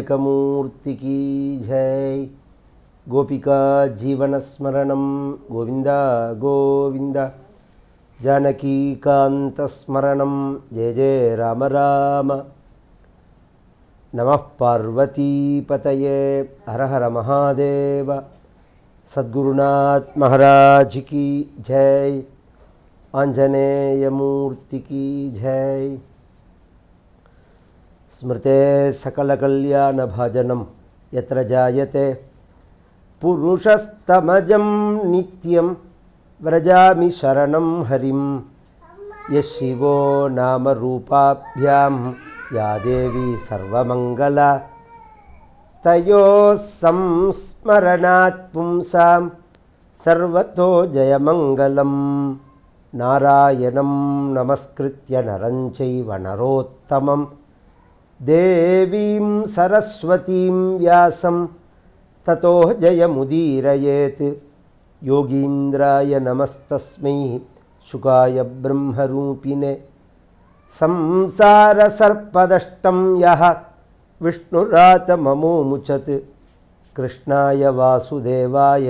ूर्तिकी जय गोपिका जीवनस्मरणं गोविन्द गोविन्द जानकीकान्तस्मरणं जय जय राम राम नमः पार्वतीपतये हर हर महादेव सद्गुरुनाथमहाराजिकी जय आञ्जनेयमूर्तिकी जय स्मृते सकलकल्याणभजनं यत्र जायते पुरुषस्तमजं नित्यं व्रजामि शरणं हरिं यः शिवो नामरूपाभ्यां या देवी सर्वमङ्गला तयोः संस्मरणात् पुंसां सर्वतो जयमङ्गलं नारायणं नमस्कृत्य नरं चैव नरोत्तमम् देवीं सरस्वतीं व्यासं ततो जयमुदीरयेत् योगीन्द्राय नमस्तस्मै शुकाय ब्रह्मरूपिणे संसारसर्पदष्टं यः विष्णुरातमो कृष्णाय वासुदेवाय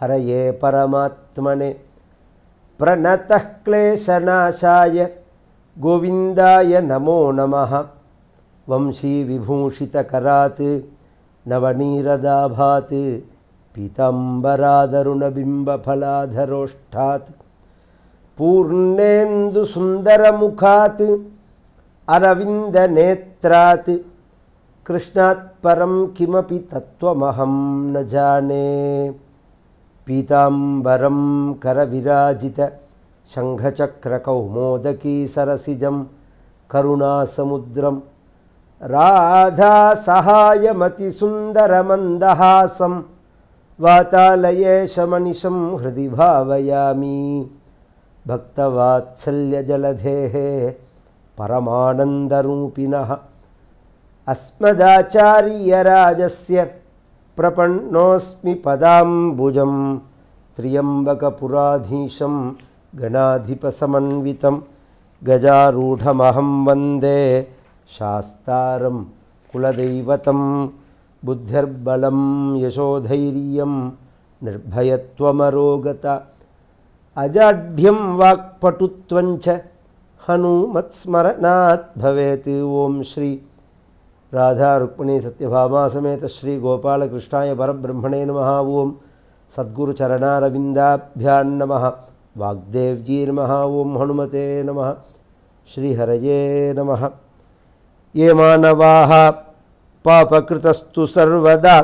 हरये परमात्मने प्रणतः क्लेशनाशाय गोविन्दाय नमो नमः वंशीविभूषितकरात् नवनीरदाभात् पीताम्बरादरुणबिम्बफलाधरोष्ठात् पूर्णेन्दुसुन्दरमुखात् अरविन्दनेत्रात् कृष्णात् परं किमपि तत्त्वमहं न जाने पीताम्बरं करविराजितशङ्खचक्रकौ शङ्खचक्रकौमोदकीसरसिजं करुणासमुद्रम् राधासहायमतिसुन्दरमन्दहासं वातालये शमनिशं हृदि भावयामि भक्तवात्सल्यजलधेः परमानन्दरूपिणः अस्मदाचार्यराजस्य प्रपन्नोऽस्मि पदाम्बुजं त्र्यम्बकपुराधीशं गणाधिपसमन्वितं गजारूढमहं वन्दे शास्तारं कुलदैवतं बुद्धिर्बलं यशोधैर्यं निर्भयत्वमरोगत अजाढ्यं वाक्पटुत्वञ्च हनुमत्स्मरणात् भवेत् ॐ श्री राधा रुक्मिणी रुक्मिणीसत्यभामासमेतश्रीगोपालकृष्णाय श्री नमः ओं सद्गुरुचरणारविन्दाभ्यां नमः वाग्देव्यै नमः ॐ हनुमते नमः श्रीहरये नमः ये मानवाः पापकृतस्तु सर्वदा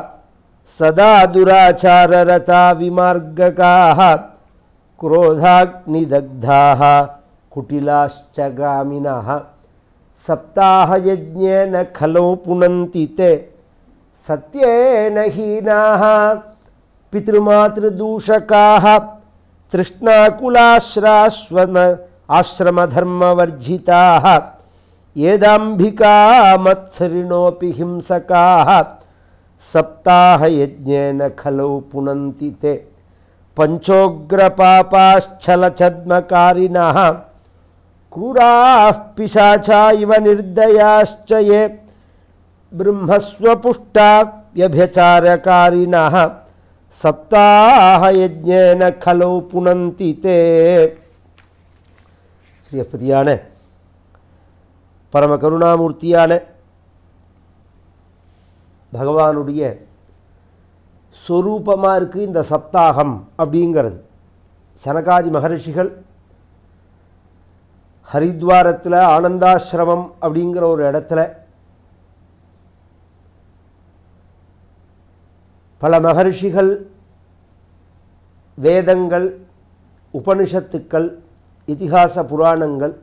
सदा दुराचाररता विमार्गकाः क्रोधाग्निदग्धाः सप्ताह यज्ञेन खलौ पुनन्ति ते सत्येन हीनाः पितृमातृदूषकाः तृष्णाकुलाश्राश्वम आश्रमधर्मवर्जिताः यदंबिका मत्सरिणोपि हिंसका सप्ताह यज्ञेन खलौ पुनन्ति ते पञ्चोग्रपापाश्चलछद्मकारिणः क्रूराः पिशाचा इव निर्दयाश्च ये ब्रह्मस्वपुष्टा व्यभिचारकारिणः சப்தாகயஜேன கலோ புனந்தி தே ஸ்ரீ அப்படியான பரம கருணாமூர்த்தியான பகவானுடைய ஸ்வரூபமாக இருக்குது இந்த சப்தாகம் அப்படிங்கிறது சனகாதி மகரிஷிகள் ஹரித்வாரத்தில் ஆனந்தாசிரமம் அப்படிங்கிற ஒரு இடத்துல பல மகரிஷிகள் வேதங்கள் உபனிஷத்துக்கள் இதிகாச புராணங்கள்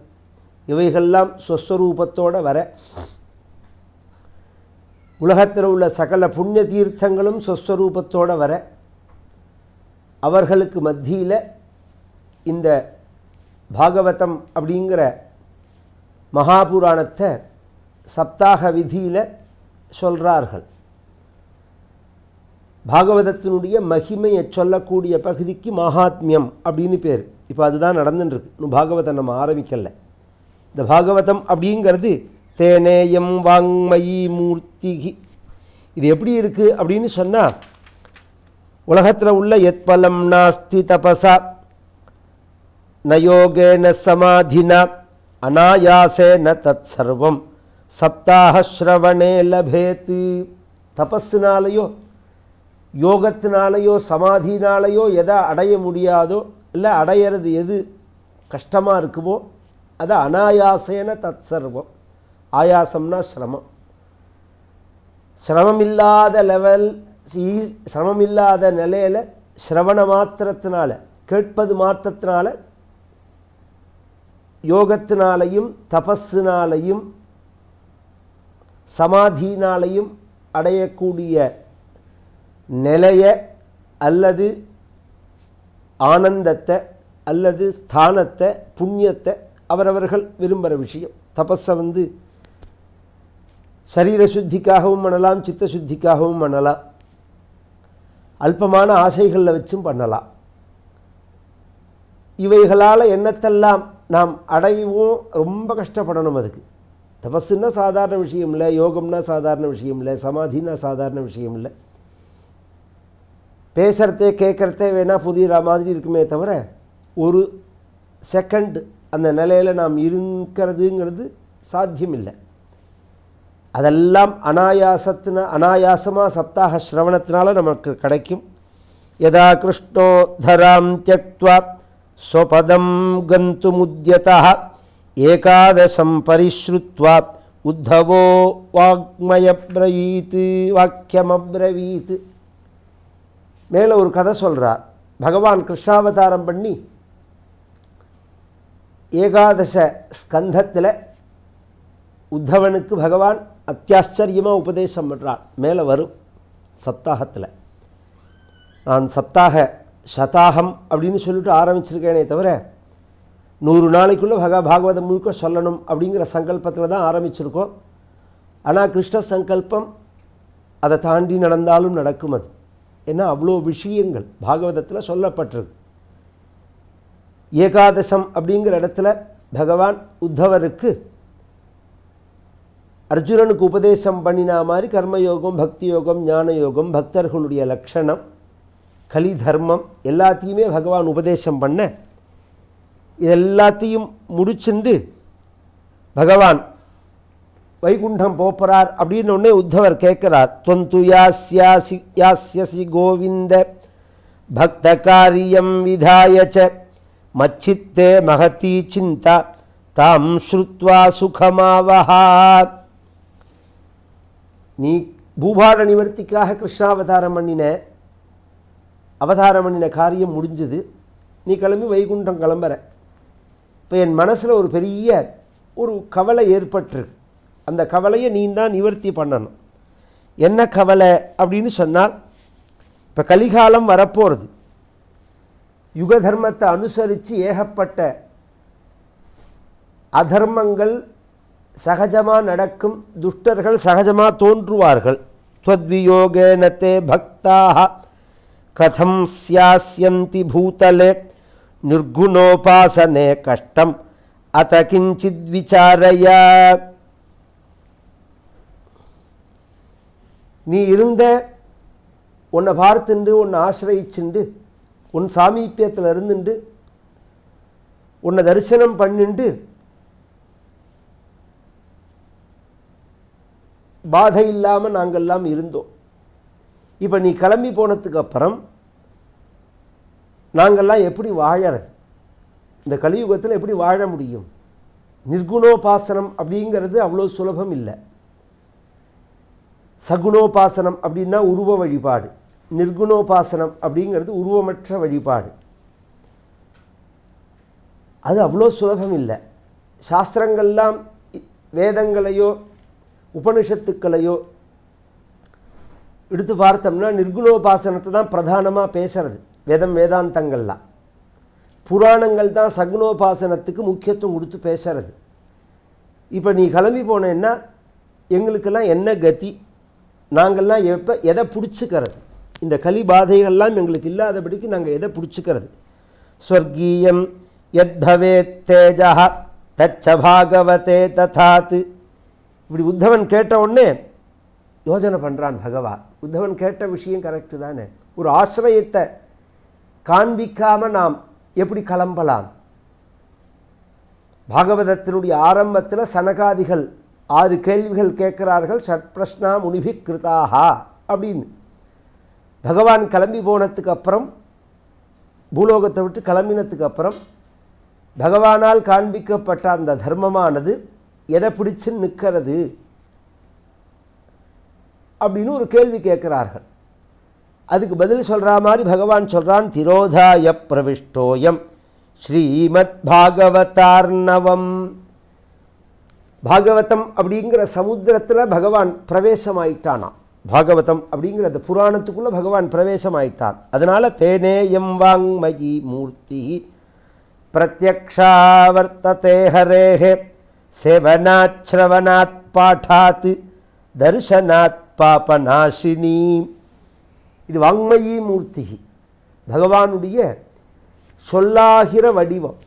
இவைகள்லாம் சொஸ்வரூபத்தோடு வர உலகத்தில் உள்ள சகல புண்ணிய தீர்த்தங்களும் சொஸ்வரூபத்தோடு வர அவர்களுக்கு மத்தியில் இந்த பாகவதம் அப்படிங்கிற மகாபுராணத்தை சப்தாக விதியில் சொல்கிறார்கள் பாகவதத்தினுடைய மகிமையை சொல்லக்கூடிய பகுதிக்கு மகாத்மியம் அப்படின்னு பேர் இப்போ அதுதான் நடந்துட்டுருக்கு இன்னும் பாகவதம் நம்ம ஆரம்பிக்கலை இந்த பாகவதம் அப்படிங்கிறது தேனேயம் வாங்மயி மூர்த்திகி இது எப்படி இருக்குது அப்படின்னு சொன்னால் உலகத்தில் உள்ள எத்பலம் நாஸ்தி தபசா ந சமாதினா அனாயாசேன தத் சர்வம் ஸ்ரவணே லபேத்து தபஸுனாலேயோ யோகத்தினாலேயோ சமாதினாலேயோ எதை அடைய முடியாதோ இல்லை அடையிறது எது கஷ்டமாக இருக்குமோ அது அனாயாசேன தத் சர்வம் ஆயாசம்னா சிரமம் சிரமம் இல்லாத லெவல் சிரமம் இல்லாத நிலையில் சிரவண மாத்திரத்தினால கேட்பது மாத்திரத்தினால யோகத்தினாலையும் தபஸினாலையும் சமாதினாலையும் அடையக்கூடிய நிலைய அல்லது ஆனந்தத்தை அல்லது ஸ்தானத்தை புண்ணியத்தை அவரவர்கள் விரும்புகிற விஷயம் தபஸை வந்து சரீர சுத்திக்காகவும் பண்ணலாம் சித்த சுத்திக்காகவும் பண்ணலாம் அல்பமான ஆசைகளில் வச்சும் பண்ணலாம் இவைகளால் என்னத்தெல்லாம் நாம் அடையவும் ரொம்ப கஷ்டப்படணும் அதுக்கு தபஸுன்னா சாதாரண விஷயம் இல்லை யோகம்னா சாதாரண விஷயம் இல்லை சமாதினா சாதாரண விஷயம் இல்லை பேசுகிறதே கேட்குறதே வேணால் புதிய மாதிரி இருக்குமே தவிர ஒரு செகண்ட் அந்த நிலையில் நாம் இருக்கிறதுங்கிறது சாத்தியமில்லை அதெல்லாம் அனாயாசத்தின அனாயாசமாக சப்தாக சிரவணத்தினால நமக்கு கிடைக்கும் எதா கிருஷ்ணோ தராம் தியக்வா ஸ்வபதம் முத்தியதா ஏகாதசம் பரிஸ்ருத்வா உத்தவோ வாக்மயப்ரவீத்து வாக்கியமப்ரவீத்து மேலே ஒரு கதை சொல்கிறார் பகவான் கிருஷ்ணாவதாரம் பண்ணி ஏகாதச ஸ்கந்தத்தில் உத்தவனுக்கு பகவான் அத்தியாச்சரியமாக உபதேசம் பண்ணுறான் மேலே வரும் சத்தாகத்தில் நான் சத்தாக சதாகம் அப்படின்னு சொல்லிட்டு ஆரம்பிச்சிருக்கேனே தவிர நூறு நாளைக்குள்ளே பக பாகவதம் முழுக்க சொல்லணும் அப்படிங்கிற சங்கல்பத்தில் தான் ஆரம்பிச்சிருக்கோம் ஆனால் கிருஷ்ண சங்கல்பம் அதை தாண்டி நடந்தாலும் நடக்கும் அது ஏன்னா அவ்வளோ விஷயங்கள் பாகவதத்தில் சொல்லப்பட்டிருக்கு ஏகாதசம் அப்படிங்கிற இடத்துல பகவான் உத்தவருக்கு அர்ஜுனனுக்கு உபதேசம் பண்ணினா மாதிரி கர்மயோகம் பக்தி யோகம் ஞான யோகம் பக்தர்களுடைய லட்சணம் கலி தர்மம் எல்லாத்தையுமே பகவான் உபதேசம் பண்ண இதெல்லாத்தையும் முடிச்சுண்டு பகவான் வைகுண்டம் போப்பறார் அப்படின்னு உடனே உத்தவர் கேட்குறார் தொந்து யாஸ்யாசி யாஸ்யசி கோவிந்த பக்த காரியம் விதாயச்ச மச்சித்தே மகதி சிந்தா தாம் ஸ்ருத்வா சுகமாவஹா நீ பூபாட நிவர்த்திக்காக கிருஷ்ணாவதாரம் பண்ணின அவதாரம் பண்ணின காரியம் முடிஞ்சது நீ கிளம்பி வைகுண்டம் கிளம்புற இப்போ என் மனசில் ஒரு பெரிய ஒரு கவலை ஏற்பட்டிருக்கு அந்த கவலையை நீ தான் நிவர்த்தி பண்ணணும் என்ன கவலை அப்படின்னு சொன்னால் இப்போ கலிகாலம் வரப்போகிறது யுக தர்மத்தை அனுசரித்து ஏகப்பட்ட அதர்மங்கள் சகஜமாக நடக்கும் துஷ்டர்கள் சகஜமாக தோன்றுவார்கள் துவத்வியோகேனத்தே பக்தாக கதம் சியாசியந்தி பூதலே நிர்குணோபாசனே கஷ்டம் அத கிஞ்சித் விசாரைய நீ இருந்த உன்னை பார்த்துண்டு உன்னை ஆசிரயிச்சுண்டு உன் சாமீபியத்தில் இருந்துண்டு உன்னை தரிசனம் பண்ணிண்டு பாதை இல்லாமல் நாங்கள்லாம் இருந்தோம் இப்போ நீ கிளம்பி போனதுக்கு அப்புறம் நாங்கள்லாம் எப்படி வாழறது இந்த கலியுகத்தில் எப்படி வாழ முடியும் நிர்குணோபாசனம் அப்படிங்கிறது அவ்வளோ சுலபம் இல்லை சகுணோபாசனம் அப்படின்னா உருவ வழிபாடு நிர்குணோபாசனம் அப்படிங்கிறது உருவமற்ற வழிபாடு அது அவ்வளோ சுலபம் இல்லை சாஸ்திரங்கள்லாம் வேதங்களையோ உபனிஷத்துக்களையோ எடுத்து பார்த்தோம்னா நிர்குணோபாசனத்தை தான் பிரதானமாக பேசுறது வேதம் வேதாந்தங்கள்லாம் புராணங்கள் தான் சகுனோபாசனத்துக்கு முக்கியத்துவம் கொடுத்து பேசுறது இப்போ நீ கிளம்பி போனேன்னா எங்களுக்கெல்லாம் என்ன கதி நாங்கள்லாம் எப்போ எதை பிடிச்சிக்கிறது இந்த கலி பாதைகள்லாம் எங்களுக்கு இல்லாதபடிக்கு நாங்கள் எதை பிடிச்சிக்கிறது ஸ்வர்கீயம் எத் பவேத் தேஜா தச்சபாகவதே ததாத்து இப்படி உத்தவன் கேட்ட உடனே யோஜனை பண்ணுறான் பகவா உத்தவன் கேட்ட விஷயம் கரெக்டு தானே ஒரு ஆசிரியத்தை காண்பிக்காமல் நாம் எப்படி கிளம்பலாம் பாகவதத்தினுடைய ஆரம்பத்தில் சனகாதிகள் ஆறு கேள்விகள் கேட்கிறார்கள் பிரஷ்னா முனிபிக் கிருதாகா அப்படின்னு பகவான் கிளம்பி போனதுக்கு அப்புறம் பூலோகத்தை விட்டு கிளம்பினத்துக்கு அப்புறம் பகவானால் காண்பிக்கப்பட்ட அந்த தர்மமானது எதை பிடிச்சு நிற்கிறது அப்படின்னு ஒரு கேள்வி கேட்குறார்கள் அதுக்கு பதில் சொல்கிற மாதிரி பகவான் சொல்கிறான் திரோதாய பிரவிஷ்டோயம் ஸ்ரீமத் பாகவதார்ணவம் பாகவதம் அப்படிங்கிற சமுத்திரத்தில் பகவான் பிரவேசமாயிட்டானாம் பாகவதம் அப்படிங்கிற அந்த புராணத்துக்குள்ளே பகவான் பிரவேசம் ஆயிட்டார் அதனால் தேனேயம் வாங்மயி மூர்த்தி பிரத்யக்ஷாவர்த்தே ஹரேஹே சேவனாத் ஸ்ரவணாத் பாட்டாத் தர்சனாத் பாபநாசினி இது வாங்மயி மூர்த்தி பகவானுடைய சொல்லாகிற வடிவம்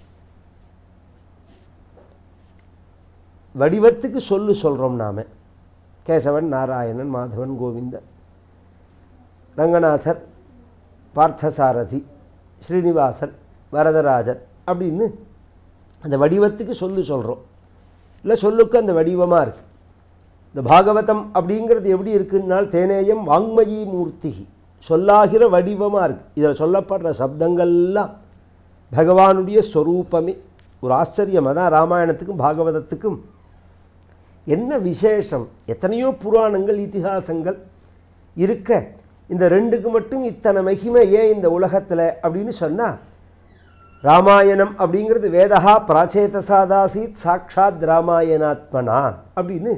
வடிவத்துக்கு சொல்லு சொல்கிறோம் நாம் கேசவன் நாராயணன் மாதவன் கோவிந்தன் ரங்கநாதர் பார்த்தசாரதி ஸ்ரீனிவாசன் வரதராஜன் அப்படின்னு அந்த வடிவத்துக்கு சொல்லு சொல்கிறோம் இல்லை சொல்லுக்கு அந்த வடிவமாக இருக்குது இந்த பாகவதம் அப்படிங்கிறது எப்படி இருக்குன்னால் தேனேயம் வாங்மயி மூர்த்தி சொல்லாகிற வடிவமாக இருக்குது இதில் சொல்லப்படுற சப்தங்கள்லாம் பகவானுடைய ஸ்வரூபமே ஒரு ஆச்சரியமாக தான் ராமாயணத்துக்கும் பாகவதத்துக்கும் என்ன விசேஷம் எத்தனையோ புராணங்கள் இத்திகாசங்கள் இருக்க இந்த ரெண்டுக்கு மட்டும் இத்தனை மகிமை ஏன் இந்த உலகத்தில் அப்படின்னு சொன்னால் ராமாயணம் அப்படிங்கிறது வேதகா பிராச்சேதசாதாசீத் சாட்சாத் ராமாயணாத்மனா அப்படின்னு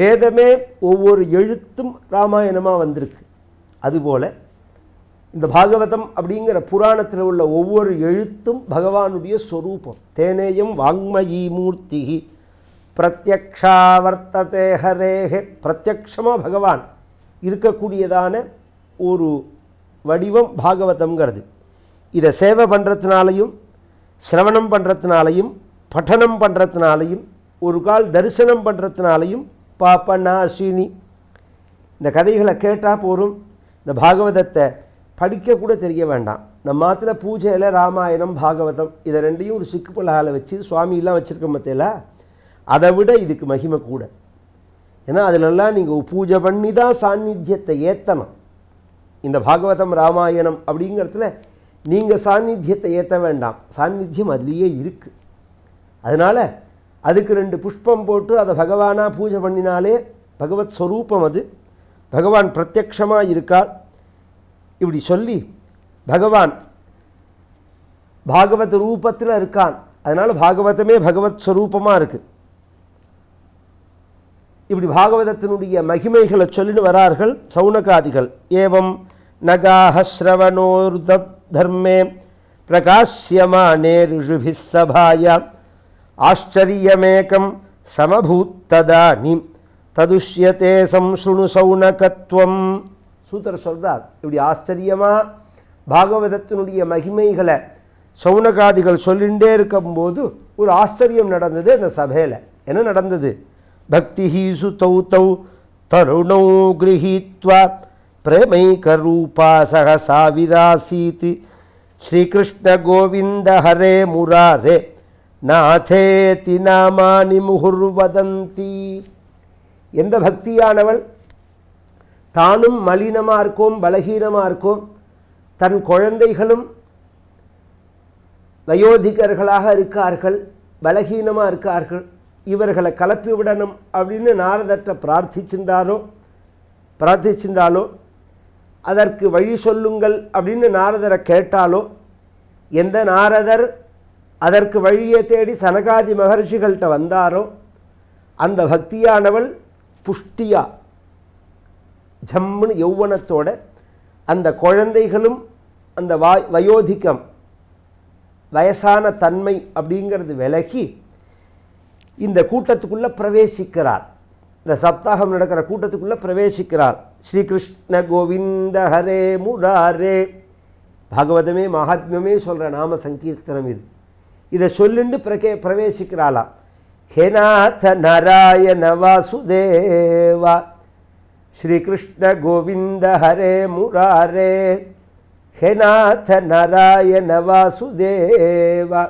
வேதமே ஒவ்வொரு எழுத்தும் ராமாயணமாக வந்திருக்கு அதுபோல் இந்த பாகவதம் அப்படிங்கிற புராணத்தில் உள்ள ஒவ்வொரு எழுத்தும் பகவானுடைய ஸ்வரூபம் தேனேயம் வாங்மயி மூர்த்திகி பிரத்யக்ஷா வர்த்ததே ஹரேஹே பிரத்யக்ஷமாக பகவான் இருக்கக்கூடியதான ஒரு வடிவம் பாகவதம்ங்கிறது இதை சேவை பண்ணுறதுனாலையும் சிரவணம் பண்ணுறதுனாலையும் பட்டனம் பண்ணுறதுனாலையும் ஒரு கால் தரிசனம் பண்ணுறதுனாலையும் பாப்பண்ணா அஸ்வினி இந்த கதைகளை கேட்டால் போகும் இந்த பாகவதத்தை படிக்கக்கூட தெரிய வேண்டாம் நம்ம மாத்திர பூஜையில் ராமாயணம் பாகவதம் இதை ரெண்டையும் ஒரு சிக்கு பலகால வச்சு சுவாமியெல்லாம் வச்சுருக்க மத்தியில் அதை விட இதுக்கு மகிமை கூட ஏன்னா அதிலெல்லாம் நீங்கள் பூஜை பண்ணி தான் சாநித்தியத்தை ஏற்றணும் இந்த பாகவதம் ராமாயணம் அப்படிங்கிறதுல நீங்கள் சாநித்தியத்தை ஏற்ற வேண்டாம் சாநித்தியம் அதுலேயே இருக்குது அதனால் அதுக்கு ரெண்டு புஷ்பம் போட்டு அதை பகவானாக பூஜை பண்ணினாலே பகவத் ஸ்வரூபம் அது பகவான் பிரத்யக்ஷமாக இருக்கார் இப்படி சொல்லி பகவான் பாகவத் ரூபத்தில் இருக்கான் அதனால் பாகவதமே பகவத் ஸ்வரூபமாக இருக்குது இப்படி பாகவதத்தினுடைய மகிமைகளை சொல்லின்னு வரார்கள் சவுனகாதிகள் ஏவம் நகாஹ்ரவணோர் தர்மே பிரகாஷ்யமானே ரிஷுபிஸ்ஸபாய ஆச்சரியமேகம் சமபூத்ததானி ததுஷ்யத்தே சம்சுணு சௌனகத்துவம் சூத்தர் சொல்கிறார் இப்படி ஆச்சரியமாக பாகவதத்தினுடைய மகிமைகளை சௌனகாதிகள் சொல்லிகிட்டே இருக்கும்போது ஒரு ஆச்சரியம் நடந்தது அந்த சபையில் என்ன நடந்தது பக்திசுதௌ தௌ தருணோ கிரகீத்வா பிரமைக்கரூபா சகசா விராசீத் ஸ்ரீகிருஷ்ணகோவிந்த ஹரே முராரே தினாமானி முகுர் வதந்தி எந்த பக்தியானவள் தானும் மலினமாக இருக்கும் பலகீனமாக இருக்கும் தன் குழந்தைகளும் வயோதிகர்களாக இருக்கார்கள் பலகீனமாக இருக்கார்கள் இவர்களை கலப்பி விடணும் அப்படின்னு நாரதற்ற பிரார்த்திச்சிருந்தாரோ பிரார்த்திச்சிருந்தாலோ அதற்கு வழி சொல்லுங்கள் அப்படின்னு நாரதரை கேட்டாலோ எந்த நாரதர் அதற்கு வழியை தேடி சனகாதி மகர்ஷிகள்கிட்ட வந்தாரோ அந்த பக்தியானவள் புஷ்டியா ஜம்முன்னு யௌவனத்தோட அந்த குழந்தைகளும் அந்த வாய் வயசான தன்மை அப்படிங்கிறது விலகி இந்த கூட்டத்துக்குள்ளே பிரவேசிக்கிறார் இந்த சப்தாகம் நடக்கிற கூட்டத்துக்குள்ளே பிரவேசிக்கிறார் ஸ்ரீகிருஷ்ண கோவிந்த ஹரே முராரே பகவதமே மகாத்மியமே சொல்கிற நாம சங்கீர்த்தனம் இது இதை சொல்லுண்டு பிரகே பிரவேசிக்கிறாளாம் ஹேநாத நாராயண வாசுதேவா ஸ்ரீகிருஷ்ண கோவிந்த ஹரே முராரே ஹேநாத நாராயண வாசுதேவா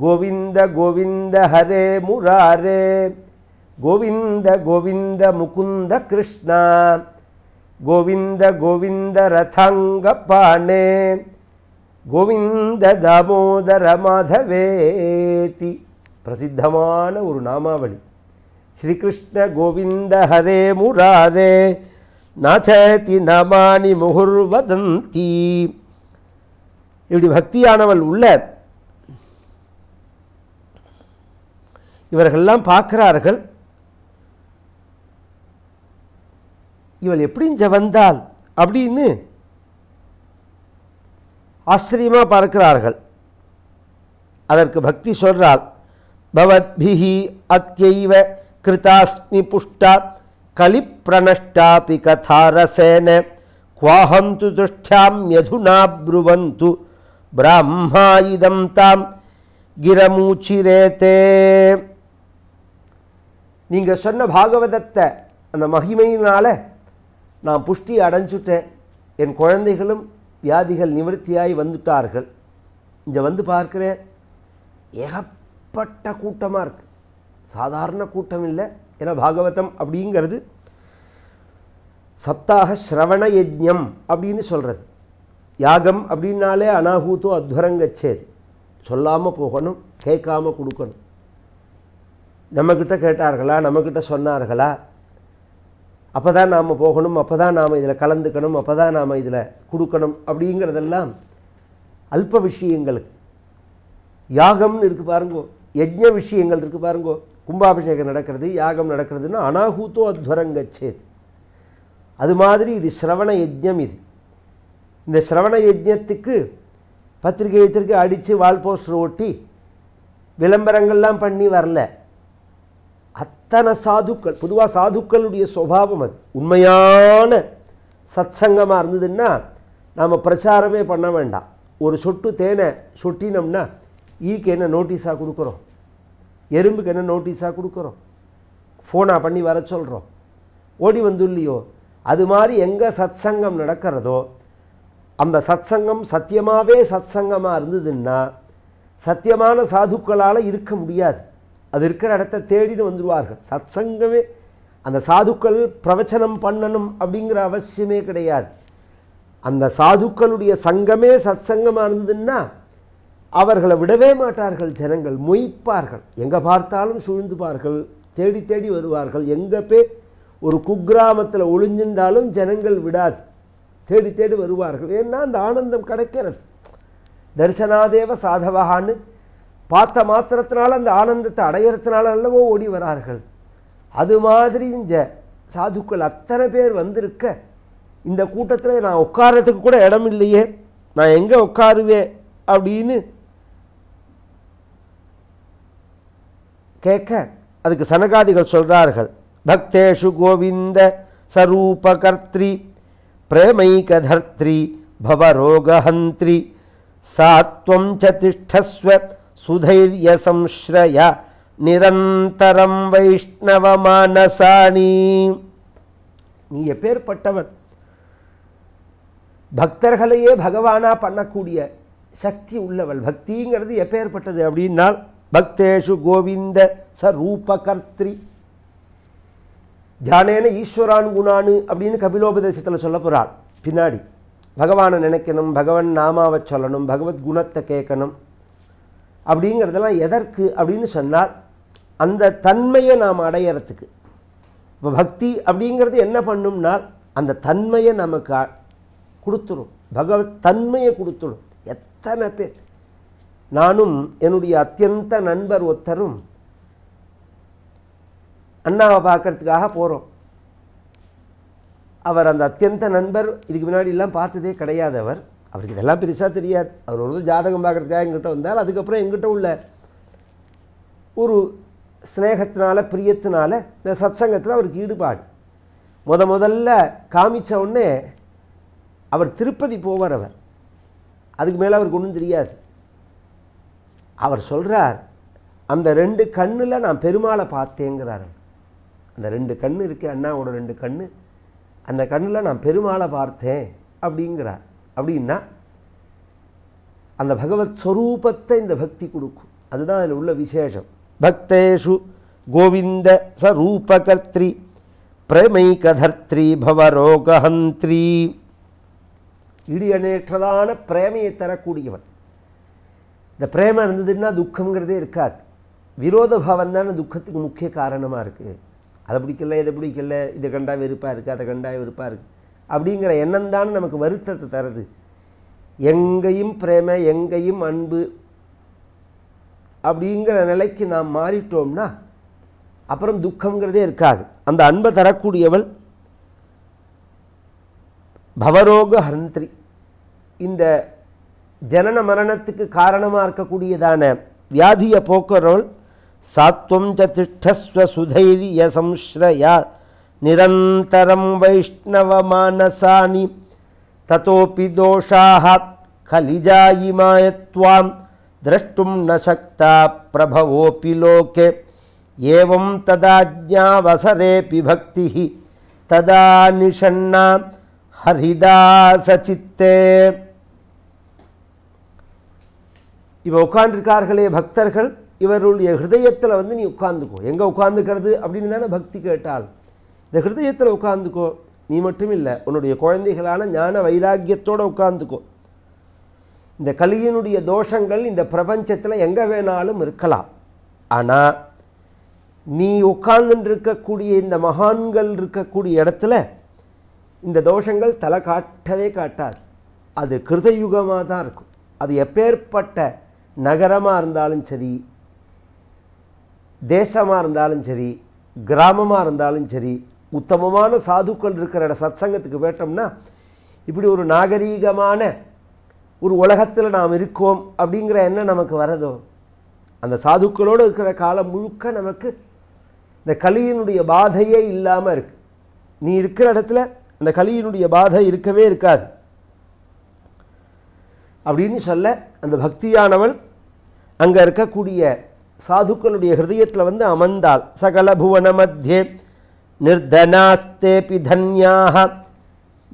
கோவிந்த கோவிந்த ஹரே முராரே கோவிந்த கோவிந்த முகுந்த கிருஷ்ணா கோவிந்த கோவிந்த ரதாங்க பாணே கோவிந்த தாமோதர மாதவேதி பிரசித்தமான ஒரு நாமாவளி ஸ்ரீகிருஷ்ண கோவிந்த ஹரே முராரே நாததி நாமானி முகுர்வதந்தி இப்படி பக்தியானவள் உள்ள இவர்கள் எல்லாம் பாக்கிறார்கள். இவர்கள் எப்படியெண்டால் அப்படினே ஆச்சரியமா பார்க்கிறார்கள்.அதற்கு பக்தி சொல்றால், "பவத்பிஹி அத்யைவ கிரதாஸ்மி புஷ்டா கலிப்ரணஷ்டாபி கதரசேன் คว ஹந்து दृष्ट्याम யதுநாப்ருவந்து பிரம்மா இதம் தாம் கிரமூசீரேதே" நீங்கள் சொன்ன பாகவதத்தை அந்த மகிமையினால் நான் புஷ்டி அடைஞ்சுட்டேன் என் குழந்தைகளும் வியாதிகள் நிவர்த்தியாகி வந்துட்டார்கள் இங்கே வந்து பார்க்குறேன் ஏகப்பட்ட கூட்டமாக இருக்குது சாதாரண கூட்டம் இல்லை ஏன்னா பாகவதம் அப்படிங்கிறது சப்தாக ஸ்ரவண யஜ்யம் அப்படின்னு சொல்கிறது யாகம் அப்படின்னாலே அனாகூத்தோ அத்வரங்கச்சேது சொல்லாமல் போகணும் கேட்காமல் கொடுக்கணும் நம்மக்கிட்ட கேட்டார்களா நம்மக்கிட்ட சொன்னார்களா அப்போ தான் நாம் போகணும் அப்போ தான் நாம் இதில் கலந்துக்கணும் அப்போ தான் நாம் இதில் கொடுக்கணும் அப்படிங்கிறதெல்லாம் அல்ப விஷயங்களுக்கு யாகம்னு இருக்குது பாருங்கோ யஜ்ய விஷயங்கள் இருக்குது பாருங்கோ கும்பாபிஷேகம் நடக்கிறது யாகம் நடக்கிறதுன்னா அனாகூத்தோ அத்வரங்கச்சேது அது மாதிரி இது சிரவண யஜ்யம் இது இந்த சிரவண யஜ்யத்துக்கு பத்திரிகை வைத்திருக்கு அடித்து வால் போஸ்டர் ஓட்டி விளம்பரங்கள்லாம் பண்ணி வரல அத்தனை சாதுக்கள் பொதுவாக சாதுக்களுடைய சுவாவம் அது உண்மையான சத்சங்கமாக இருந்ததுன்னா நாம் பிரச்சாரமே பண்ண வேண்டாம் ஒரு சொட்டு தேனை சொட்டினோம்னா ஈக்கு என்ன நோட்டீஸாக கொடுக்குறோம் எறும்புக்கு என்ன நோட்டீஸாக கொடுக்குறோம் ஃபோனாக பண்ணி வர சொல்கிறோம் ஓடி வந்து இல்லையோ அது மாதிரி எங்கே சத்சங்கம் நடக்கிறதோ அந்த சத்சங்கம் சத்தியமாகவே சத்சங்கமாக இருந்ததுன்னா சத்தியமான சாதுக்களால் இருக்க முடியாது அது இருக்கிற இடத்த தேடின்னு வந்துடுவார்கள் சத் சங்கமே அந்த சாதுக்கள் பிரவச்சனம் பண்ணணும் அப்படிங்கிற அவசியமே கிடையாது அந்த சாதுக்களுடைய சங்கமே சத் சங்கமாக இருந்ததுன்னா அவர்களை விடவே மாட்டார்கள் ஜனங்கள் மொய்ப்பார்கள் எங்கே பார்த்தாலும் சூழ்ந்துப்பார்கள் தேடி தேடி வருவார்கள் எங்கே போய் ஒரு குக்கிராமத்தில் ஒளிஞ்சின்றாலும் ஜனங்கள் விடாது தேடி தேடி வருவார்கள் ஏன்னா அந்த ஆனந்தம் கிடைக்கிறது தரிசனாதேவ சாதவகான்னு பார்த்த மாத்திரத்தினால அந்த ஆனந்தத்தை அடையிறதுனால அல்லவோ ஓடி வரார்கள் அது மாதிரி இந்த சாதுக்கள் அத்தனை பேர் வந்திருக்க இந்த கூட்டத்தில் நான் உட்காரத்துக்கு கூட இடம் இல்லையே நான் எங்கே உட்காருவேன் அப்படின்னு கேட்க அதுக்கு சனகாதிகள் சொல்கிறார்கள் பக்தேஷு கோவிந்த பிரேமை பிரேமைகதர்த்ரி பவரோகஹந்திரி சாத்வம் சதிஷ்டஸ்வ சுதைரியசம்ஸ்ரய நிரந்தரம் வைஷ்ணவ மானசாணி நீ எப்பேற்பட்டவர் பக்தர்களையே பகவானா பண்ணக்கூடிய சக்தி உள்ளவள் பக்திங்கிறது எப்பேற்பட்டது அப்படின்னால் பக்தேஷு கோவிந்த ச தியானேன ஈஸ்வரான் குணானு அப்படின்னு கபிலோபதேசத்தில் சொல்ல போகிறாள் பின்னாடி பகவானை நினைக்கணும் பகவன் நாமாவை சொல்லணும் பகவத் குணத்தை கேட்கணும் அப்படிங்கிறதெல்லாம் எதற்கு அப்படின்னு சொன்னால் அந்த தன்மையை நாம் அடையிறதுக்கு இப்போ பக்தி அப்படிங்கிறது என்ன பண்ணும்னா அந்த தன்மையை நமக்கு கொடுத்துரும் பகவத் தன்மையை கொடுத்துடும் எத்தனை பேர் நானும் என்னுடைய அத்தியந்த நண்பர் ஒருத்தரும் அண்ணாவை பார்க்கறதுக்காக போகிறோம் அவர் அந்த அத்தியந்த நண்பர் இதுக்கு முன்னாடிலாம் பார்த்ததே கிடையாதவர் அவருக்கு இதெல்லாம் பெருசாக தெரியாது அவர் ஒரு ஜாதகம் பார்க்குறதுக்காக எங்கிட்ட வந்தால் அதுக்கப்புறம் எங்கிட்ட உள்ள ஒரு ஸ்னேகத்தினால பிரியத்தினால இந்த சத்சங்கத்தில் அவருக்கு ஈடுபாடு முத முதல்ல காமிச்ச உடனே அவர் திருப்பதி போவார் அவர் அதுக்கு மேலே அவருக்கு ஒன்றும் தெரியாது அவர் சொல்கிறார் அந்த ரெண்டு கண்ணில் நான் பெருமாளை பார்த்தேங்கிறார் அந்த ரெண்டு கண் இருக்கு அண்ணாவோட ரெண்டு கண் அந்த கண்ணில் நான் பெருமாளை பார்த்தேன் அப்படிங்கிறார் அப்படின்னா அந்த பகவத் ஸ்வரூபத்தை இந்த பக்தி கொடுக்கும் அதுதான் அதில் உள்ள விசேஷம் பக்தேஷு கோவிந்த சரூபகர்த்ரி பிரமைகதர்த்ரி பவரோகஹந்திரி இடியனேற்றதான பிரேமையை தரக்கூடியவன் இந்த பிரேம இருந்ததுன்னா துக்கம்ங்கிறதே இருக்காது விரோத பாவம் தானே துக்கத்துக்கு முக்கிய காரணமாக இருக்குது அதை பிடிக்கல இதை பிடிக்கல இதை கண்டா வெறுப்பாக இருக்குது அதை கண்டா வெறுப்பாக இருக்குது அப்படிங்கிற எண்ணம் தான் நமக்கு வருத்தத்தை தருது எங்கேயும் பிரேம எங்கேயும் அன்பு அப்படிங்கிற நிலைக்கு நாம் மாறிட்டோம்னா அப்புறம் துக்கங்கிறதே இருக்காது அந்த அன்பை தரக்கூடியவள் பவரோக ஹந்திரி இந்த ஜனன மரணத்துக்கு காரணமாக இருக்கக்கூடியதான வியாதியை போக்குறவள் சாத்வம் ச சுதைரிய சம்ஸ்ரயா நிரந்தரம் वैष्णवमानसानि ततोपि दोषाः கலிஜாயி इमाय திரஷ்டும் द्रष्टुं न பிரபவோபி லோகே ஏவம் ததாஜாவசரே பிபக்தி भक्तिः तदा निषण्णा ஹரிதாசச்சித்தே இவ உட்கார்ந்திருக்கார்களே பக்தர்கள் இவருடைய ஹிருதயத்தில் வந்து நீ உட்காந்துக்கோ எங்கே உட்கார்ந்துக்கிறது அப்படின்னு தானே பக்தி கேட்டாள் இந்த ஹிருதயத்தில் உட்காந்துக்கோ நீ மட்டும் இல்லை உன்னுடைய குழந்தைகளான ஞான வைராக்கியத்தோடு உட்காந்துக்கோ இந்த கலியினுடைய தோஷங்கள் இந்த பிரபஞ்சத்தில் எங்கே வேணாலும் இருக்கலாம் ஆனால் நீ உட்கார்ந்துருக்கக்கூடிய இந்த மகான்கள் இருக்கக்கூடிய இடத்துல இந்த தோஷங்கள் தலை காட்டவே காட்டாது அது கிருதயுகமாக தான் இருக்கும் அது எப்பேற்பட்ட நகரமாக இருந்தாலும் சரி தேசமாக இருந்தாலும் சரி கிராமமாக இருந்தாலும் சரி உத்தமமான சாதுக்கள் இருக்கிற இட சத்சங்கத்துக்கு போயிட்டோம்னா இப்படி ஒரு நாகரீகமான ஒரு உலகத்தில் நாம் இருக்கோம் அப்படிங்கிற எண்ணம் நமக்கு வரதோ அந்த சாதுக்களோடு இருக்கிற காலம் முழுக்க நமக்கு இந்த கலியினுடைய பாதையே இல்லாமல் இருக்கு நீ இருக்கிற இடத்துல அந்த கலியினுடைய பாதை இருக்கவே இருக்காது அப்படின்னு சொல்ல அந்த பக்தியானவன் அங்கே இருக்கக்கூடிய சாதுக்களுடைய ஹிருதயத்தில் வந்து அமர்ந்தாள் சகல புவன மத்தியே निर्धनास्तेऽपि धन्याः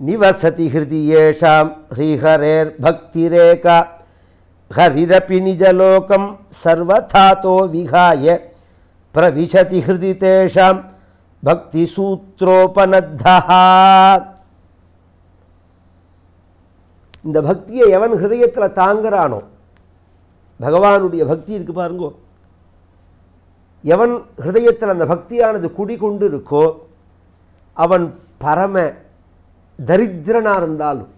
निवसति हृदि येषां हृहरेर्भक्तिरेक हरिरपि निजलोकं सर्वथातो विहाय प्रविशति हृदि तेषां भक्तिसूत्रोपनद्धः इन्द भक्ति यवन् हृदयत्र ताङ्ग्रो भगवानु भक्ति पाङ्गो எவன் ஹிருதயத்தில் அந்த பக்தியானது குடிகொண்டு இருக்கோ அவன் பரம தரித்திரனாக இருந்தாலும்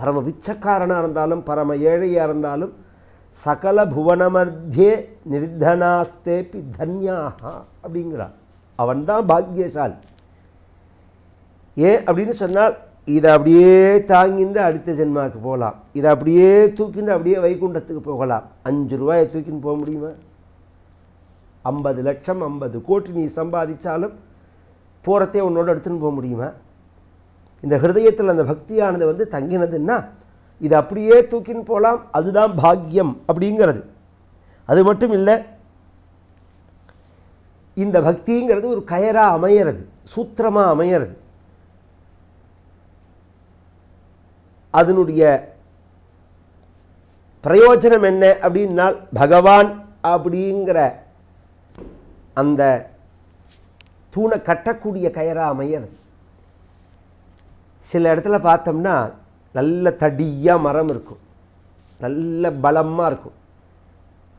பரம பிச்சக்காரனாக இருந்தாலும் பரம ஏழையாக இருந்தாலும் சகல புவனமத்தியே நிர்தனாஸ்தேபி தன்யாக அப்படிங்கிறான் அவன்தான் பாக்யசாலி ஏன் அப்படின்னு சொன்னால் இதை அப்படியே தாங்கின்ற அடுத்த ஜென்மாவுக்கு போகலாம் இதை அப்படியே தூக்கின்ற அப்படியே வைகுண்டத்துக்கு போகலாம் அஞ்சு ரூபாயை தூக்கின்னு போக முடியுமா ஐம்பது லட்சம் ஐம்பது கோடி நீ சம்பாதிச்சாலும் போகிறதே உன்னோட எடுத்துன்னு போக முடியுமா இந்த ஹிருதயத்தில் அந்த பக்தியானது வந்து தங்கினதுன்னா இது அப்படியே தூக்கின்னு போகலாம் அதுதான் பாக்கியம் அப்படிங்கிறது அது மட்டும் இல்லை இந்த பக்திங்கிறது ஒரு கயராக அமையிறது சூத்திரமாக அமையிறது அதனுடைய பிரயோஜனம் என்ன அப்படின்னால் பகவான் அப்படிங்கிற அந்த தூணை கட்டக்கூடிய கயராக அமையது சில இடத்துல பார்த்தோம்னா நல்ல தடியாக மரம் இருக்கும் நல்ல பலமாக இருக்கும்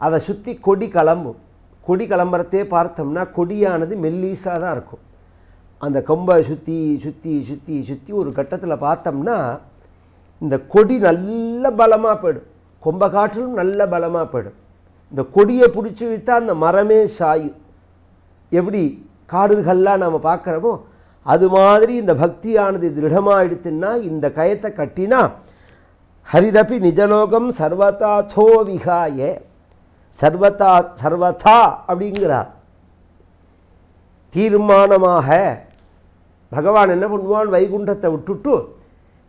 அதை சுற்றி கொடி கிளம்பும் கொடி கிளம்புறதே பார்த்தோம்னா கொடியானது மெல்லீஸாக தான் இருக்கும் அந்த கொம்பை சுற்றி சுற்றி சுற்றி சுற்றி ஒரு கட்டத்தில் பார்த்தோம்னா இந்த கொடி நல்ல பலமாக போயிடும் கொம்பை காற்றிலும் நல்ல பலமாக போயிடும் இந்த கொடியை பிடிச்சி விட்டால் அந்த மரமே சாயும் எப்படி காடுகள்லாம் நாம் பார்க்குறோமோ அது மாதிரி இந்த பக்தியானது எடுத்துன்னா இந்த கயத்தை கட்டினா ஹரிதபி நிஜலோகம் சர்வதா தோ விகாய சர்வதா சர்வதா அப்படிங்கிறார் தீர்மானமாக பகவான் என்ன பண்ணுவான் வைகுண்டத்தை விட்டுட்டு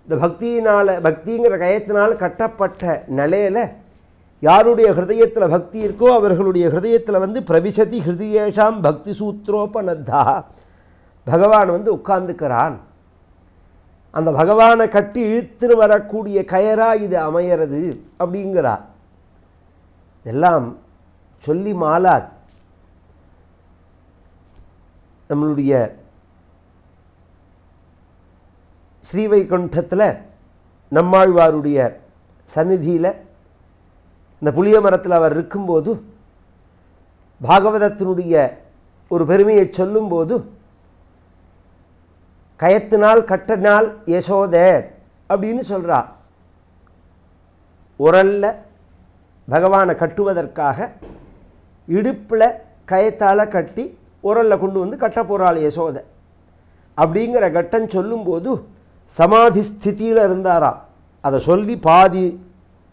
இந்த பக்தியினால் பக்திங்கிற கயத்தினால் கட்டப்பட்ட நிலையில் யாருடைய ஹிருதயத்தில் பக்தி இருக்கோ அவர்களுடைய ஹிருதயத்தில் வந்து பிரவிசதி ஹிருதயேஷாம் பக்தி சூத்ரோபநத்தா பகவான் வந்து உட்கார்ந்துக்கிறான் அந்த பகவானை கட்டி இழுத்துன்னு வரக்கூடிய கயராக இது அமையிறது அப்படிங்கிறா எல்லாம் சொல்லி மாலாது நம்மளுடைய ஸ்ரீவைகுண்டத்தில் நம்மாழ்வாருடைய சந்நிதியில் இந்த புளிய மரத்தில் அவர் இருக்கும்போது பாகவதத்தினுடைய ஒரு பெருமையை சொல்லும்போது கயத்தினால் கட்டினால் யசோதர் அப்படின்னு சொல்கிறார் உரல்ல பகவானை கட்டுவதற்காக இடுப்பில் கயத்தால் கட்டி உரலில் கொண்டு வந்து கட்ட போகிறாள் யசோதை அப்படிங்கிற கட்டம் சொல்லும்போது சமாதி ஸ்திதியில் இருந்தாராம் அதை சொல்லி பாதி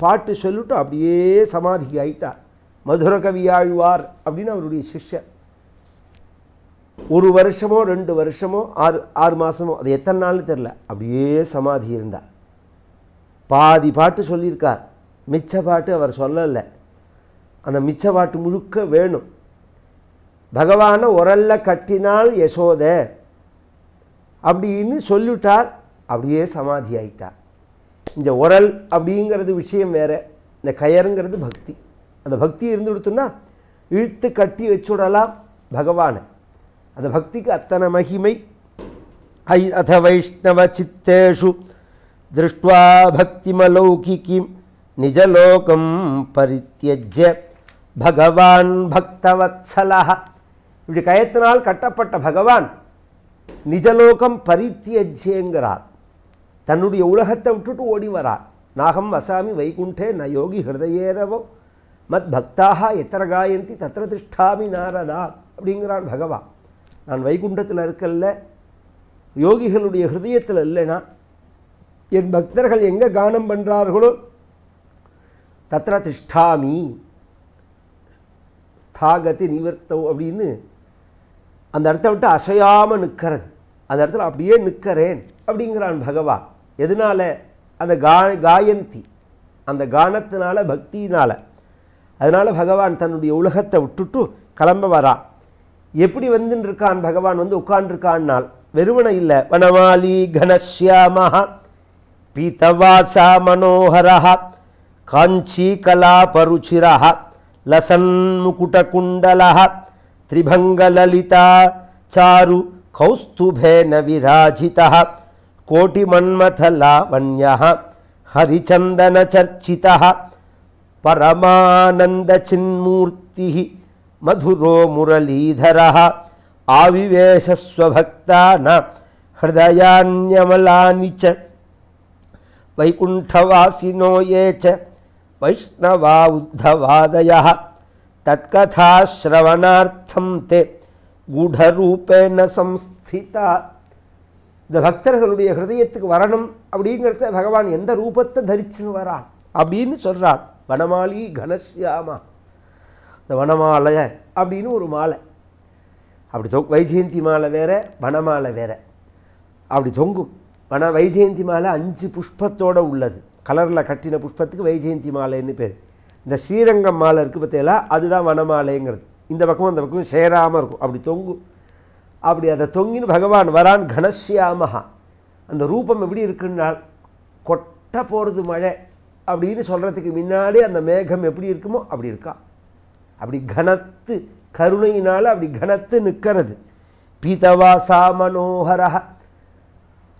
பாட்டு சொல்லிட்டு அப்படியே சமாதி ஆயிட்டார் மதுர கவியாழ்வார் அப்படின்னு அவருடைய சிஷ்யர் ஒரு வருஷமோ ரெண்டு வருஷமோ ஆறு ஆறு மாதமோ அது எத்தனை நாள்னு தெரில அப்படியே சமாதி இருந்தார் பாதி பாட்டு சொல்லியிருக்கார் மிச்ச பாட்டு அவர் சொல்லலை அந்த மிச்ச பாட்டு முழுக்க வேணும் பகவானை உரல்ல கட்டினால் யசோத அப்படின்னு சொல்லிட்டார் அப்படியே சமாதி ஆயிட்டார் இந்த உரல் அப்படிங்கிறது விஷயம் வேறு இந்த கயருங்கிறது பக்தி அந்த பக்தி இருந்து கொடுத்தோன்னா இழுத்து கட்டி வச்சுடலாம் பகவானை அந்த பக்திக்கு அத்தனை மகிமை ஐ அத வைஷ்ணவ சித்தேஷு திருஷ்டுவா பக்திமலௌகிக்கிம் நிஜலோகம் பரித்தியஜ பகவான் பக்தவத்சலா இப்படி கயத்தினால் கட்டப்பட்ட பகவான் நிஜலோகம் பரித்தியஜேங்கிறார் தன்னுடைய உலகத்தை விட்டுட்டு ஓடி வரார் நாகம் வசாமி வைகுண்டே ந யோகி ஹிருதயேரவோ மத் பக்தாக எத்தர காயந்தி தத்திர திஷ்டாமி நாரதா அப்படிங்கிறான் பகவான் நான் வைகுண்டத்தில் இருக்கல்ல யோகிகளுடைய ஹிருதயத்தில் இல்லைனா என் பக்தர்கள் எங்கே கானம் பண்ணுறார்களோ தத்திர திஷ்டாமி ஸ்தாகத்தை நிவர்த்தம் அப்படின்னு அந்த இடத்த விட்டு அசையாமல் நிற்கிறது அந்த இடத்துல அப்படியே நிற்கிறேன் அப்படிங்கிறான் பகவான் எதனால் அந்த கா காயந்தி அந்த கானத்தினால பக்தியினால் அதனால் பகவான் தன்னுடைய உலகத்தை விட்டுட்டு கிளம்ப வரா எப்படி வந்துருக்கான் பகவான் வந்து உட்காண்டிருக்கான்னால் வெறுவனை இல்லை வனமாலி கணஷ்யாமா பீத்தவாசா மனோகரா காஞ்சி பருச்சிரா லசன் முகுட்டகுண்டலா திரிபங்கலலிதா சாரு கௌஸ்துபே நவிராஜிதா कोटिमन्मथलावण्यः हरिचन्दनचर्चितः परमानन्दचिन्मूर्तिः मधुरो मुरलीधरः आविवेशस्वभक्ता न हृदयान्यमलानि च वैकुण्ठवासिनो ये च वैष्णवा उद्धवादयः तत्कथाश्रवणार्थं ते गूढरूपेण संस्थिता இந்த பக்தர்களுடைய ஹிருதயத்துக்கு வரணும் அப்படிங்கிறத பகவான் எந்த ரூபத்தை தரிச்சு வரான் அப்படின்னு சொல்கிறார் வனமாலி கணசியாமா இந்த வனமாலை அப்படின்னு ஒரு மாலை அப்படி தொங் வைஜெயந்தி மாலை வேற வனமாலை வேற அப்படி தொங்கும் வன வைஜெயந்தி மாலை அஞ்சு புஷ்பத்தோடு உள்ளது கலரில் கட்டின புஷ்பத்துக்கு வைஜெயந்தி மாலைன்னு பேர் இந்த ஸ்ரீரங்கம் மாலை இருக்குது பார்த்தீங்களா அதுதான் வனமாலைங்கிறது இந்த பக்கமும் அந்த பக்கமும் சேராமல் இருக்கும் அப்படி தொங்கும் அப்படி அதை தொங்கின்னு பகவான் வரான் கணசியாமகா அந்த ரூபம் எப்படி இருக்குன்னா கொட்ட போகிறது மழை அப்படின்னு சொல்கிறதுக்கு முன்னாடி அந்த மேகம் எப்படி இருக்குமோ அப்படி இருக்கா அப்படி கனத்து கருணையினால் அப்படி கனத்து நிற்கிறது பீதவாசா மனோகரா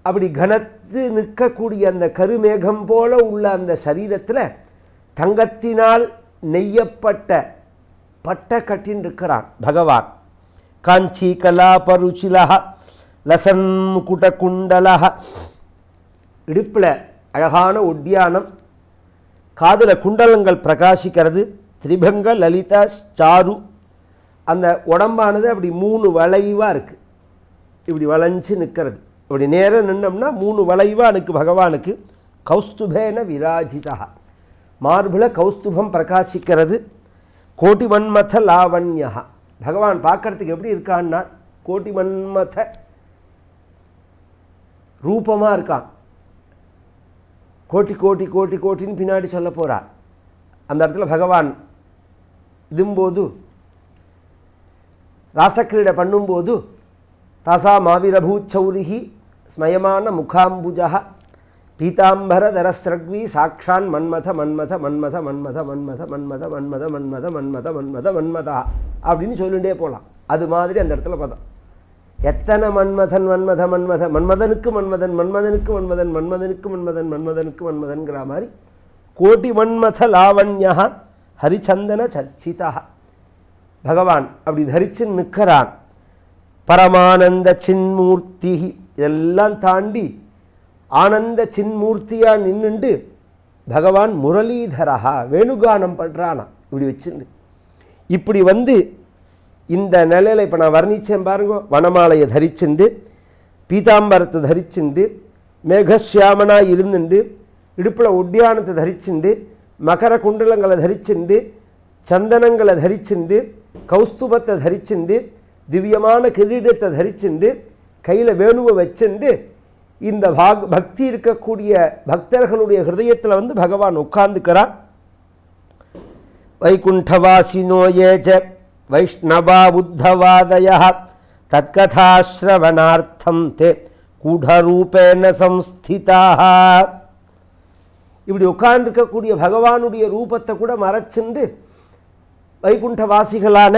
அப்படி கனத்து நிற்கக்கூடிய அந்த கருமேகம் போல உள்ள அந்த சரீரத்தில் தங்கத்தினால் நெய்யப்பட்ட பட்ட கட்டின் இருக்கிறான் பகவான் காஞ்சிகலாபருச்சிலா லசன் குடகுண்டலா இடுப்பில் அழகான ஒட்டியானம் காதில் குண்டலங்கள் பிரகாசிக்கிறது திரிபங்க லலிதா சாரு அந்த உடம்பானது அப்படி மூணு வளைவாக இருக்குது இப்படி வளைஞ்சு நிற்கிறது இப்படி நேரம் நின்னோம்னா மூணு வளைவாக எனக்கு பகவானுக்கு கௌஸ்துபேன விராஜிதா மார்பில் கௌஸ்துபம் பிரகாசிக்கிறது கோட்டிமன்மத லாவண்யா பகவான் பார்க்கறதுக்கு எப்படி இருக்கான்னா கோட்டி மன்மத ரூபமாக இருக்கான் கோட்டி கோட்டி கோட்டி கோட்டின்னு பின்னாடி சொல்ல போகிறார் அந்த இடத்துல பகவான் இதும்போது ராசக்கிரீடை பண்ணும்போது தாசா மாவீரபூச்சௌரிகி ஸ்மயமான முகாம்புஜா பீதாம்பரதரஸ்ரக்வி சாட்சான் மன்மத மன்மத மன்மத மன்மத மன்மத மன்மத மன்மத மன்மத மன்மத மன்மத மன்மதா அப்படின்னு சொல்லிகிட்டே போகலாம் அது மாதிரி அந்த இடத்துல பதம் எத்தனை மன்மதன் மன்மத மன்மத மன்மதனுக்கு மன்மதன் மன்மதனுக்கு மன்மதன் மன்மதனுக்கு மன்மதன் மன்மதனுக்கு மன்மதன்கிற மாதிரி கோட்டி மன்மத லாவண்யா ஹரிச்சந்தன சர்ச்சிதா பகவான் அப்படி தரிச்சு நிற்கிறான் பரமானந்த சின்மூர்த்தி இதெல்லாம் தாண்டி ஆனந்த சின்மூர்த்தியாக நின்றுண்டு பகவான் முரளிதரா வேணுகானம் பண்ணுறானா இப்படி வச்சுண்டு இப்படி வந்து இந்த நிலையில் இப்போ நான் வர்ணித்தேன் பாருங்க வனமாலையை தரிச்சுண்டு பீதாம்பரத்தை தரிச்சுண்டு மேகசியாமனாக இருந்துண்டு இடுப்பில் உத்தியானத்தை தரிச்சுண்டு மகர குண்டலங்களை தரிச்சுண்டு சந்தனங்களை தரிச்சுண்டு கௌஸ்துபத்தை தரிச்சுண்டு திவ்யமான கிரீடத்தை தரிச்சுண்டு கையில் வேணுவை வச்சுண்டு இந்த பாக் பக்தி இருக்கக்கூடிய பக்தர்களுடைய ஹிருதயத்தில் வந்து பகவான் உட்கார்ந்துக்கிறார் உட்கார்ந்துக்கிறான் வைகுண்டவாசினோயேஜ வைஷ்ணவா புத்தவாதய தத்கதாஸ்ரவணார்த்தம் தே கூடரூபேன சம்ஸ்திதாக இப்படி உட்கார்ந்துருக்கக்கூடிய பகவானுடைய ரூபத்தை கூட மறைச்சுண்டு வைகுண்டவாசிகளான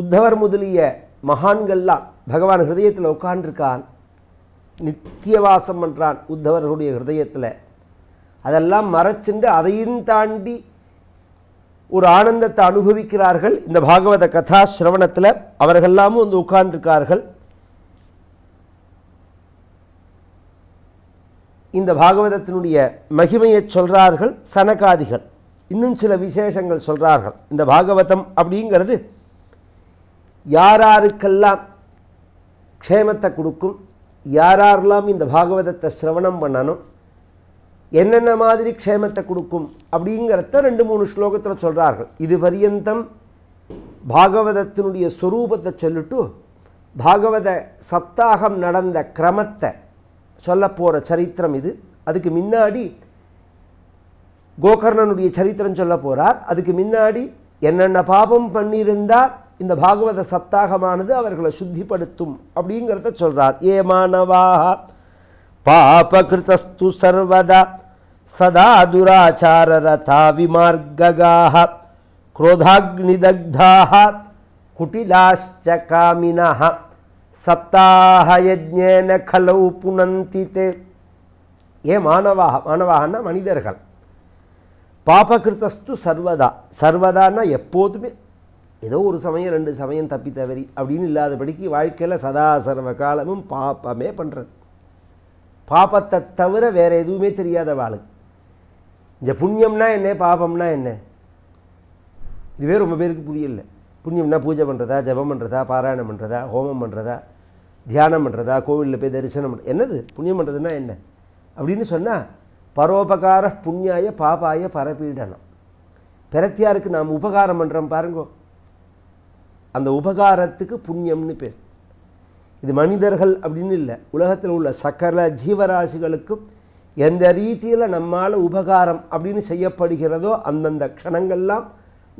உத்தவர் முதலிய மகான்கள்லாம் பகவான் ஹிருதயத்தில் உட்காண்டிருக்கான் நித்தியவாசம் பண்ணுறான் உத்தவர்களுடைய ஹிருதயத்தில் அதெல்லாம் மறைச்சுண்டு அதையும் தாண்டி ஒரு ஆனந்தத்தை அனுபவிக்கிறார்கள் இந்த பாகவத கதா சிரவணத்தில் அவர்கள்லாமும் வந்து உட்கார்ந்துருக்கார்கள் இந்த பாகவதத்தினுடைய மகிமையை சொல்கிறார்கள் சனகாதிகள் இன்னும் சில விசேஷங்கள் சொல்கிறார்கள் இந்த பாகவதம் அப்படிங்கிறது யாராருக்கெல்லாம் க்ஷேமத்தை கொடுக்கும் யாரெல்லாம் இந்த பாகவதத்தை சிரவணம் பண்ணணும் என்னென்ன மாதிரி க்ஷேமத்தை கொடுக்கும் அப்படிங்கிறத ரெண்டு மூணு ஸ்லோகத்தில் சொல்கிறார்கள் இது பரியந்தம் பாகவதத்தினுடைய சொரூபத்தை சொல்லிட்டு பாகவத சப்தாகம் நடந்த கிரமத்தை சொல்ல போகிற சரித்திரம் இது அதுக்கு முன்னாடி கோகர்ணனுடைய சரித்திரம் சொல்ல போகிறார் அதுக்கு முன்னாடி என்னென்ன பாபம் பண்ணியிருந்தால் இந்த பாகவத சப்தாகமானது அவர்களை சுத்திப்படுத்தும் அப்படிங்கிறத சொல்கிறார் ஏ மாணவா பாபகிருத்தஸ்து சர்வதா சதா துராச்சார ரதா விமார்ககாக क्रोधाग्निदग्धाः कुटिलाश्च कामिनः சப்தாகயஜேன கலவு புனந்தி தே ஏ மாணவாக மாணவாகனா மனிதர்கள் பாபகிருத்தஸ்து சர்வதா சர்வதான்னா எப்போதுமே ஏதோ ஒரு சமயம் ரெண்டு சமயம் தப்பி தவறி அப்படின்னு இல்லாதபடிக்கு வாழ்க்கையில் சதாசர்வ காலமும் பாப்பமே பண்ணுறது பாப்பத்தை தவிர வேறு எதுவுமே தெரியாத வாளுக்கு இந்த புண்ணியம்னா என்ன பாபம்னா என்ன இதுவே ரொம்ப பேருக்கு புரியல புண்ணியம்னா பூஜை பண்ணுறதா ஜபம் பண்ணுறதா பாராயணம் பண்ணுறதா ஹோமம் பண்ணுறதா தியானம் பண்ணுறதா கோவிலில் போய் தரிசனம் பண்ணுறது என்னது புண்ணியம் பண்ணுறதுனா என்ன அப்படின்னு சொன்னால் பரோபகார புண்ணியாய பாபாய பரப்பீடனம் பிறத்தியாருக்கு நாம் உபகாரம் பண்ணுறோம் பாருங்கோ அந்த உபகாரத்துக்கு புண்ணியம்னு பேர் இது மனிதர்கள் அப்படின்னு இல்லை உலகத்தில் உள்ள சக்கர ஜீவராசிகளுக்கும் எந்த ரீதியில் நம்மால் உபகாரம் அப்படின்னு செய்யப்படுகிறதோ அந்தந்த க்ஷணங்கள்லாம்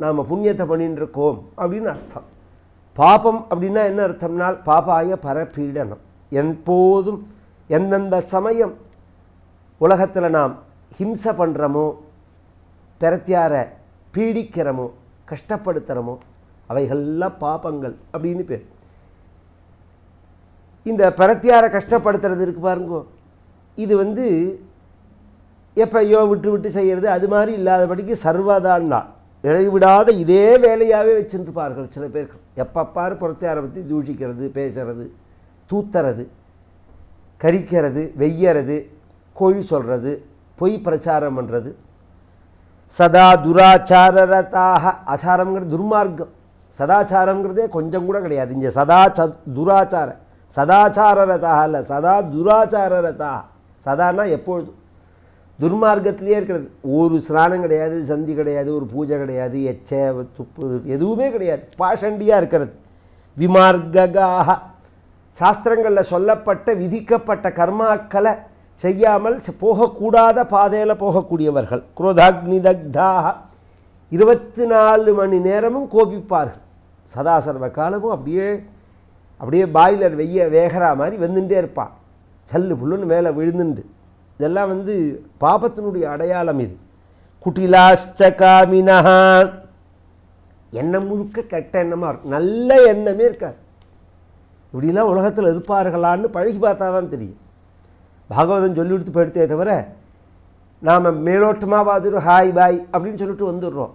நாம் புண்ணியத்தை பண்ணிகிட்டு இருக்கோம் அப்படின்னு அர்த்தம் பாபம் அப்படின்னா என்ன அர்த்தம்னால் பாபாய பரப்பீடனம் எப்போதும் எந்தெந்த சமயம் உலகத்தில் நாம் ஹிம்சை பண்ணுறோமோ பிரத்தியார பீடிக்கிறமோ கஷ்டப்படுத்துகிறமோ அவைகள்லாம் பாப்பங்கள் அப்படின்னு பேர் இந்த பரத்தியாரை கஷ்டப்படுத்துறது இருக்கு பாருங்கோ இது வந்து எப்பையோ விட்டு விட்டு செய்கிறது அது மாதிரி இல்லாதபடிக்கு சர்வதான்னா இழைவிடாத இதே வேலையாகவே வச்சுருப்பார்கள் சில பேருக்கு எப்பப்பாரு புறத்தியாரை பற்றி தூஷிக்கிறது பேசுறது தூத்துறது கரிக்கிறது வெய்யறது கோழி சொல்கிறது பொய் பிரச்சாரம் பண்ணுறது சதா துராச்சாரதாக ஆச்சாரம்ங்கிற துர்மார்க்கம் சதாச்சாரங்கிறதே கொஞ்சம் கூட கிடையாது இங்கே சதா ச துராச்சார சதாச்சார ரதா இல்லை சதா துராச்சார ரதா சதானா எப்பொழுதும் துர்மார்க்கத்திலே இருக்கிறது ஒரு ஸ்நானம் கிடையாது சந்தி கிடையாது ஒரு பூஜை கிடையாது எச்ச துப்பு எதுவுமே கிடையாது பாஷண்டியாக இருக்கிறது விமார்க்காக சாஸ்திரங்களில் சொல்லப்பட்ட விதிக்கப்பட்ட கர்மாக்களை செய்யாமல் போகக்கூடாத பாதையில் போகக்கூடியவர்கள் குரோதாக்னி இருபத்தி நாலு மணி நேரமும் கோபிப்பார்கள் சதாசர்வ காலமும் அப்படியே அப்படியே பாய்லர் வெய்ய வேகிறா மாதிரி வந்துட்டே இருப்பான் சல்லு புல்லுன்னு மேலே விழுந்துண்டு இதெல்லாம் வந்து பாபத்தினுடைய அடையாளம் இது குட்டிலாஷ்ட காமினா எண்ணம் முழுக்க கெட்ட எண்ணமாக இருக்கும் நல்ல எண்ணமே இருக்காது இப்படிலாம் உலகத்தில் இருப்பார்களான்னு பழகி பார்த்தா தான் தெரியும் பாகவதம் சொல்லி கொடுத்து போயிடுத்தே தவிர நாம் மேலோட்டமாக பார்த்துட்டு ஹாய் பாய் அப்படின்னு சொல்லிட்டு வந்துடுறோம்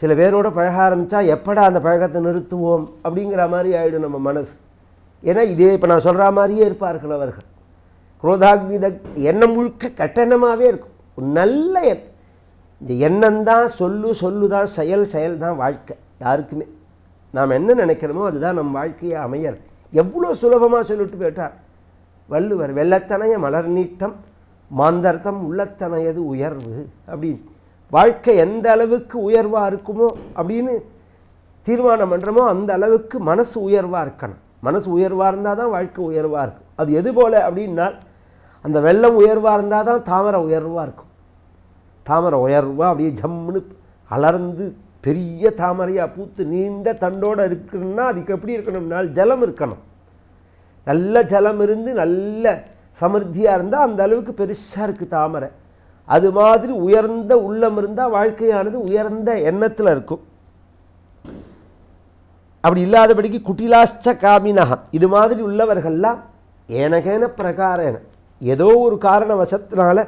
சில பேரோட பழக ஆரம்பித்தா எப்படா அந்த பழக்கத்தை நிறுத்துவோம் அப்படிங்கிற மாதிரி ஆகிடும் நம்ம மனசு ஏன்னா இதே இப்போ நான் சொல்கிற மாதிரியே இருப்பார்கள் அவர்கள் குரோதாக்னித எண்ணம் முழுக்க கட்டணமாகவே இருக்கும் நல்ல எண் இந்த எண்ணம் தான் சொல்லு சொல்லு தான் செயல் செயல் தான் வாழ்க்கை யாருக்குமே நாம் என்ன நினைக்கிறோமோ அதுதான் நம் வாழ்க்கையை அமையல் எவ்வளோ சுலபமாக சொல்லிட்டு போயிட்டார் வள்ளுவர் வெள்ளத்தனைய மலர் நீட்டம் மாந்தர்த்தம் உள்ளத்தனையது உயர்வு அப்படின்னு வாழ்க்கை எந்த அளவுக்கு உயர்வாக இருக்குமோ அப்படின்னு தீர்மானம் பண்ணுறமோ அந்த அளவுக்கு மனசு உயர்வாக இருக்கணும் மனசு உயர்வாக இருந்தால் தான் வாழ்க்கை உயர்வாக இருக்கும் அது எது போல் அப்படின்னா அந்த வெள்ளம் உயர்வாக இருந்தால் தான் தாமரை உயர்வாக இருக்கும் தாமரை உயர்வாக அப்படியே ஜம்முன்னு அலர்ந்து பெரிய தாமரையாக பூத்து நீண்ட தண்டோடு இருக்கணும்னா அதுக்கு எப்படி இருக்கணும்னால் ஜலம் இருக்கணும் நல்ல ஜலம் இருந்து நல்ல சமிருத்தியாக இருந்தால் அந்த அளவுக்கு பெருசாக இருக்குது தாமரை அது மாதிரி உயர்ந்த உள்ளம் இருந்தால் வாழ்க்கையானது உயர்ந்த எண்ணத்தில் இருக்கும் அப்படி இல்லாதபடிக்கு குட்டிலாஷ்ட காமினகா இது மாதிரி உள்ளவர்கள்லாம் ஏனகேன பிரகாரேன ஏதோ ஒரு காரண வசத்தினால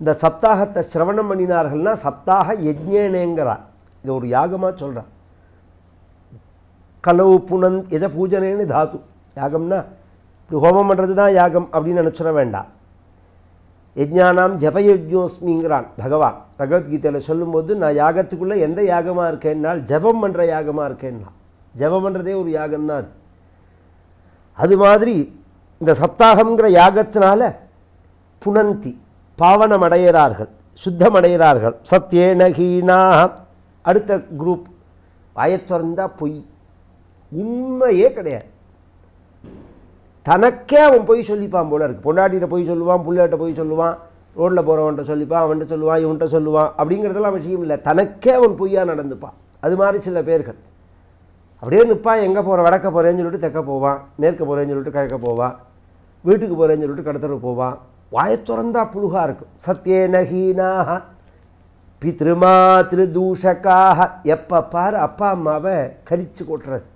இந்த சப்தாகத்தை சிரவணம் பண்ணினார்கள்னா சப்தாக யஜ்ஞேனேங்கிறார் இது ஒரு யாகமாக சொல்கிறார் கலவு புனன் எதை பூஜனைன்னு தாத்து யாகம்னா இப்படி ஹோமம் பண்ணுறது தான் யாகம் அப்படின்னு நினச்சிட வேண்டாம் யஜ்ஞானாம் ஜபயஜோஸ்மிங்கிறான் பகவான் பகவத்கீதையில் சொல்லும்போது நான் யாகத்துக்குள்ளே எந்த யாகமாக இருக்கேன்னால் ஜபம் பண்ணுற யாகமாக இருக்கேன்னா ஜபம் பண்ணுறதே ஒரு யாகம்னா அது அது மாதிரி இந்த சப்தாகங்கிற யாகத்தினால புனந்தி பாவனம் அடைகிறார்கள் சுத்தமடைகிறார்கள் நகீனா அடுத்த குரூப் வாயத்திறந்தால் பொய் உண்மையே கிடையாது தனக்கே அவன் பொய் சொல்லிப்பான் போல இருக்குது பொண்டாட்டிகிட்ட போய் சொல்லுவான் பிள்ளைகிட்ட போய் சொல்லுவான் ரோட்டில் போகிறவன்ட்ட சொல்லிப்பான் அவன்கிட்ட சொல்லுவான் இவன்கிட்ட சொல்லுவான் அப்படிங்கிறதெல்லாம் விஷயம் இல்லை தனக்கே அவன் பொய்யாக நடந்துப்பான் அது மாதிரி சில பேர்கள் அப்படியே நிற்பான் எங்கே போகிற வடக்க போகிறேன்னு சொல்லிட்டு தெக்க போவான் மேற்க போகிறேன்னு சொல்லிட்டு கிழக்க போவான் வீட்டுக்கு போகிறேன்னு சொல்லிட்டு கடத்தர போவான் வாயை திறந்தா புழுகாக இருக்கும் நகீனாக பித்ருமா திருதூஷக்காக எப்போ பார் அப்பா அம்மாவை கரிச்சு கொட்டுறது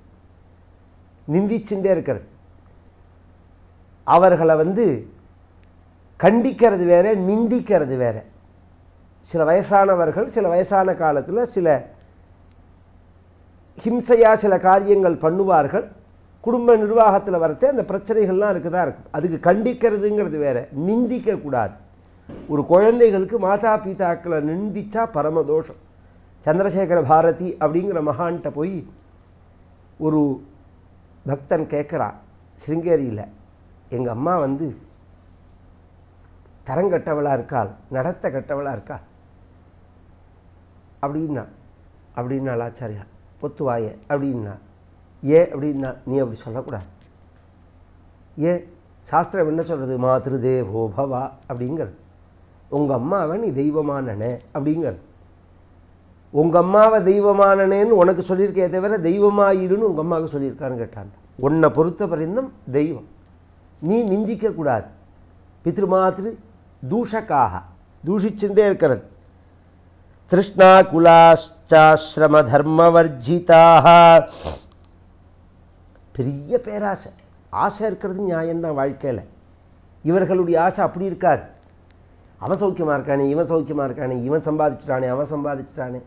நிந்திச்சுட்டே இருக்கிறது அவர்களை வந்து கண்டிக்கிறது வேற நிந்திக்கிறது வேற சில வயசானவர்கள் சில வயசான காலத்தில் சில ஹிம்சையாக சில காரியங்கள் பண்ணுவார்கள் குடும்ப நிர்வாகத்தில் வரத்தே அந்த பிரச்சனைகள்லாம் இருக்கு தான் இருக்கும் அதுக்கு கண்டிக்கிறதுங்கிறது வேறு நிந்திக்கக்கூடாது ஒரு குழந்தைகளுக்கு மாதா பிதாக்களை நிந்திச்சா பரமதோஷம் சந்திரசேகர பாரதி அப்படிங்கிற மகான்கிட்ட போய் ஒரு பக்தன் கேட்குறான் சிருங்கேரியில் எங்கள் அம்மா வந்து தரங்கட்டவளாக இருக்காள் நடத்த கட்டவளாக இருக்காள் அப்படின்னா அப்படின்னா ஆச்சாரியா பொத்துவாய அப்படின்னா ஏன் அப்படின்னா நீ அப்படி சொல்லக்கூடாது ஏன் சாஸ்திரம் என்ன சொல்கிறது மாதிரி தேவோ பவா அப்படிங்கிறது உங்கள் அம்மாவை நீ தெய்வமானனே அப்படிங்கிறது உங்கள் அம்மாவை தெய்வமானனேன்னு உனக்கு சொல்லியிருக்கே தவிர தெய்வமாயிருன்னு உங்கள் அம்மாவுக்கு சொல்லியிருக்கான்னு கேட்டான் உன்னை பொறுத்த பரிந்தும் தெய்வம் நீ நிந்திக்கக்கூடாது மாத்ரு தூஷக்காக தூஷிச்சுட்டே இருக்கிறது திருஷ்ணா குலாச்சாசிரம தர்மவர்ஜிதாக பெரிய பேராசை ஆசை இருக்கிறது நியாயம்தான் வாழ்க்கையில் இவர்களுடைய ஆசை அப்படி இருக்காது அவன் சௌக்கியமாக இருக்கானே இவன் சௌக்கியமாக இருக்கானே இவன் சம்பாதிச்சிட்டானே அவன் சம்பாதிச்சிட்டானே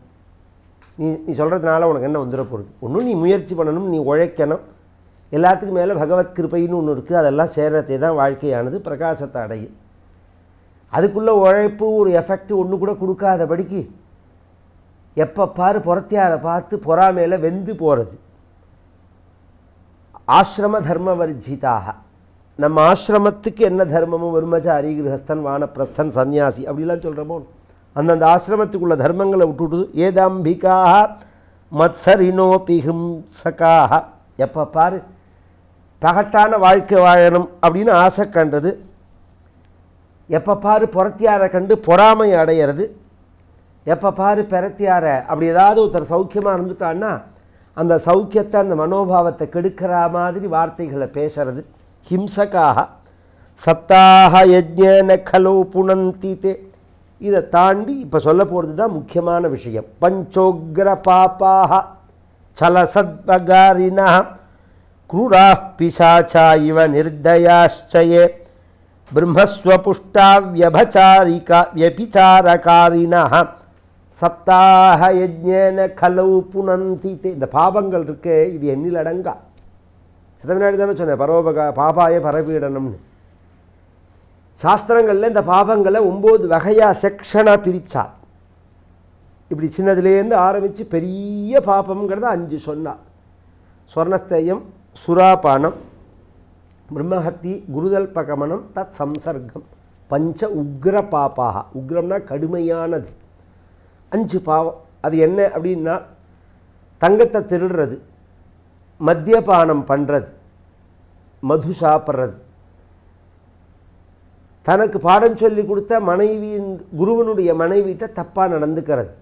நீ நீ சொல்கிறதுனால உனக்கு என்ன வந்துட ஒன்றும் நீ முயற்சி பண்ணணும் நீ உழைக்கணும் எல்லாத்துக்கும் மேலே பகவத் கிருப்பைன்னு ஒன்று இருக்குது அதெல்லாம் சேரத்தை தான் வாழ்க்கையானது பிரகாசத்தை அடையும் அதுக்குள்ளே உழைப்பு ஒரு எஃபெக்ட் ஒன்று கூட கொடுக்காதபடிக்கு எப்போ பாரு புறத்தியாரை பார்த்து பொறாமையில் வெந்து போகிறது ஆசிரம தர்ம வர்ஜிதாக நம்ம ஆசிரமத்துக்கு என்ன தர்மமும் வருமச்சாரி கிரகஸ்தன் வானப்பிரஸ்தன் சன்னியாசி அப்படிலாம் சொல்கிறமோ அந்தந்த ஆசிரமத்துக்குள்ள தர்மங்களை விட்டுவிட்டு ஏதாம்பிகாக மத்சரினோபி ஹிம்சக்காக எப்போ பாரு பகட்டான வாழ்க்கை வாழணும் அப்படின்னு ஆசை கண்டது எப்போ பாரு புறத்தியாரை கண்டு பொறாமை அடையிறது எப்போ பாரு பெறத்தியார அப்படி ஏதாவது ஒருத்தர் சௌக்கியமாக இருந்துட்டான்னா அந்த சௌக்கியத்தை அந்த மனோபாவத்தை கெடுக்கிற மாதிரி வார்த்தைகளை பேசுறது ஹிம்சக்காக சத்தாக யஜ்ஞன கலோ புணந்தி தே இதை தாண்டி இப்போ சொல்ல போகிறது தான் முக்கியமான விஷயம் பஞ்சோக்ர பாப்பாக சலசத்வகாரினா क्रूराः பிசாச்சா இவ निर्दयाश्चये பிரம்மஸ்வபுஷ்டா व्यभचारिका व्यभिचारकारिणः சப்தாக யஜேன கலவு புனந்தி இந்த பாபங்கள் இருக்கு இது எண்ணில் அடங்கா இதனாடி தானே சொன்னேன் பரோபக பாபாய பரபீடனம்னு சாஸ்திரங்களில் இந்த பாபங்களை ஒம்பது வகையாக செக்ஷனாக பிரித்தார் இப்படி சின்னதுலேருந்து ஆரம்பித்து பெரிய பாபங்கிறத அஞ்சு சொன்னார் சொர்ணஸ்தேயம் சுராபானம் பிரம்மஹத்தி குருதல்பகமனம் தத் சம்சர்க்கம் பஞ்ச உக்ர பாப்பாக உக்ரம்னா கடுமையானது அஞ்சு பாவம் அது என்ன அப்படின்னா தங்கத்தை திருடுறது மத்தியபானம் பண்ணுறது மது சாப்பிட்றது தனக்கு பாடம் சொல்லி கொடுத்த மனைவியின் குருவனுடைய மனைவியிட்ட தப்பாக நடந்துக்கிறது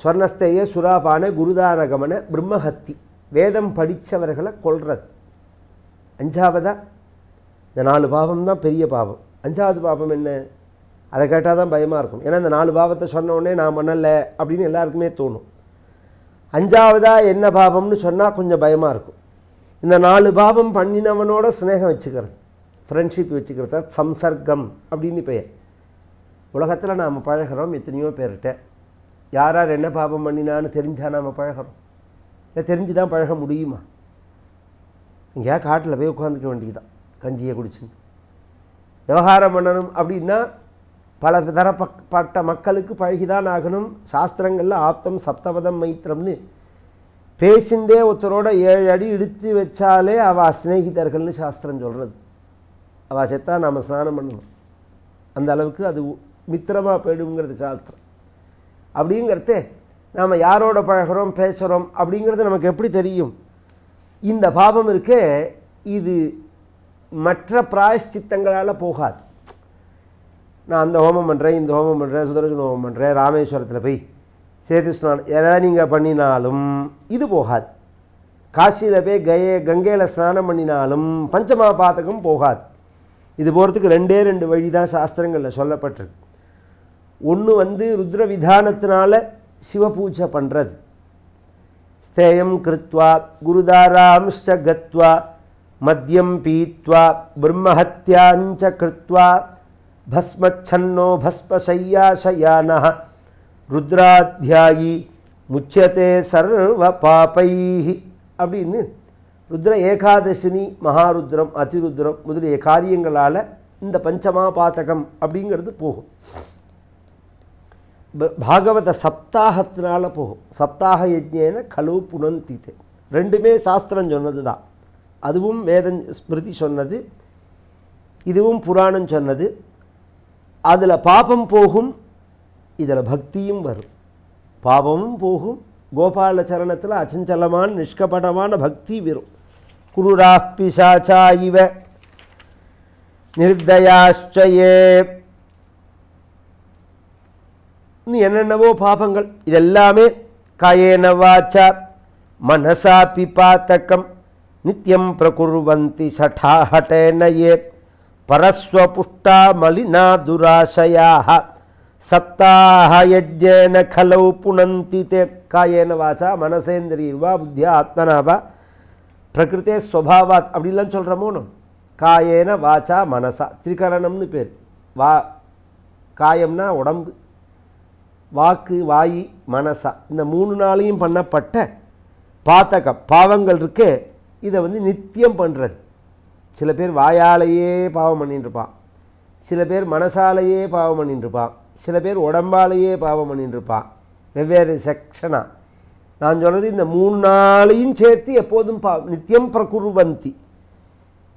ஸ்வர்ணஸ்தேய சுராபான குருதான பிரம்மஹத்தி வேதம் படித்தவர்களை கொள்றது அஞ்சாவதா இந்த நாலு பாவம் தான் பெரிய பாவம் அஞ்சாவது பாவம் என்ன அதை கேட்டால் தான் பயமாக இருக்கும் ஏன்னா இந்த நாலு பாவத்தை சொன்னோடனே நான் பண்ணலை அப்படின்னு எல்லாருக்குமே தோணும் அஞ்சாவதாக என்ன பாவம்னு சொன்னால் கொஞ்சம் பயமாக இருக்கும் இந்த நாலு பாவம் பண்ணினவனோட ஸ்னேகம் வச்சுக்கிறது ஃப்ரெண்ட்ஷிப் வச்சுக்கிறது சம்சர்க்கம் அப்படின்னு பெயர் உலகத்தில் நாம் பழகிறோம் எத்தனையோ பேர்கிட்ட யார் யார் என்ன பாபம் பண்ணினான்னு தெரிஞ்சால் நாம் பழகிறோம் இல்லை தெரிஞ்சு தான் பழக முடியுமா எங்கேயா காட்டில் போய் உட்காந்துக்க வேண்டியதுதான் கஞ்சியை குடிச்சுன்னு விவகாரம் பண்ணணும் அப்படின்னா பல தரப்பட்ட மக்களுக்கு பழகிதான் ஆகணும் சாஸ்திரங்களில் ஆப்தம் சப்தபதம் மைத்திரம்னு பேசிண்டே ஒருத்தரோட ஏழு அடி இழுத்து வச்சாலே அவள் சிநேகிதர்கள்னு சாஸ்திரம் சொல்கிறது அவள் செத்தா நாம் ஸ்நானம் பண்ணணும் அந்த அளவுக்கு அது மித்திரமாக போயிடுங்கிறது சாஸ்திரம் அப்படிங்கிறதே நாம் யாரோட பழகிறோம் பேசுகிறோம் அப்படிங்கிறது நமக்கு எப்படி தெரியும் இந்த பாபம் இருக்கே இது மற்ற பிராயஷ்சித்தங்களால் போகாது நான் அந்த ஹோமம் பண்ணுறேன் இந்த ஹோமம் பண்ணுறேன் சுதர்சன ஹோமம் பண்ணுறேன் ராமேஸ்வரத்தில் போய் சேர்த்து ஸ்நானம் எதாவது நீங்கள் பண்ணினாலும் இது போகாது காசியில் போய் கய கங்கையில் ஸ்நானம் பண்ணினாலும் பஞ்சமா பாத்தகம் போகாது இது போகிறதுக்கு ரெண்டே ரெண்டு வழி தான் சாஸ்திரங்களில் சொல்லப்பட்டிருக்கு ஒன்று வந்து ருத்ர விதானத்தினால சிவபூஜை பண்ணுறது ஸ்தேயம் கிருத்வா குருதாராம்ச்ச கத்வா மத்தியம் பீத்வா பிரம்மஹத்தியாஞ்ச கிருத்வா பஸ்மச்சன்னோ பஸ்மசையாசயானா ருத்ராத்தியாயி முச்சதே சர்வ பாப்பை அப்படின்னு ருத்ர ஏகாதசினி மகாருத்ரம் அதிருத்ரம் முதலிய காரியங்களால் இந்த பஞ்சமா பாத்தகம் அப்படிங்கிறது போகும் பாகவத சப்தாகத்தினால போகும் சப்தாக யஜ்யேன கலு புனந்தித்து ரெண்டுமே சாஸ்திரம் சொன்னது தான் அதுவும் வேதம் ஸ்மிருதி சொன்னது இதுவும் புராணம் சொன்னது அதில் பாபம் போகும் இதில் பக்தியும் வரும் பாபமும் போகும் கோபால சரணத்தில் அச்சஞ்சலமான நிஷ்கபடமான பக்தி வரும் குருராப்பிசாச்சா இவ நிர்தயாச்சயே என்னென்னவோ பாபங்கள் இதெல்லாமே கயேனவாச்சா மனசா பிபாத்தக்கம் நித்தியம் பிரகுர்வந்தி சட்டாஹட்டேனையே பரஸ்வ புஷ்டா மலினா துராசயாக சப்தாக யஜ்யேன கலவு புனந்தி தே காயேன வாசா மனசேந்திரியர்வா புத்தியா ஆத்மனாவா பிரகிருத்தே ஸ்வபாவாத் அப்படிலாம் சொல்கிறோமோ நம் காயேன வாச்சா மனசா திரிகரணம்னு பேர் வா காயம்னா உடம்பு வாக்கு வாயி மனசா இந்த மூணு நாளையும் பண்ணப்பட்ட பாத்தக பாவங்கள் இருக்கு இதை வந்து நித்தியம் பண்ணுறது சில பேர் வாயாலேயே பாவம் இருப்பான் சில பேர் மனசாலேயே பாவம் இருப்பான் சில பேர் உடம்பாலேயே பாவம் இருப்பான் வெவ்வேறு செக்ஷனாக நான் சொல்கிறது இந்த மூணு நாளையும் சேர்த்து எப்போதும் பா நித்தியம் பிரகுர்வந்தி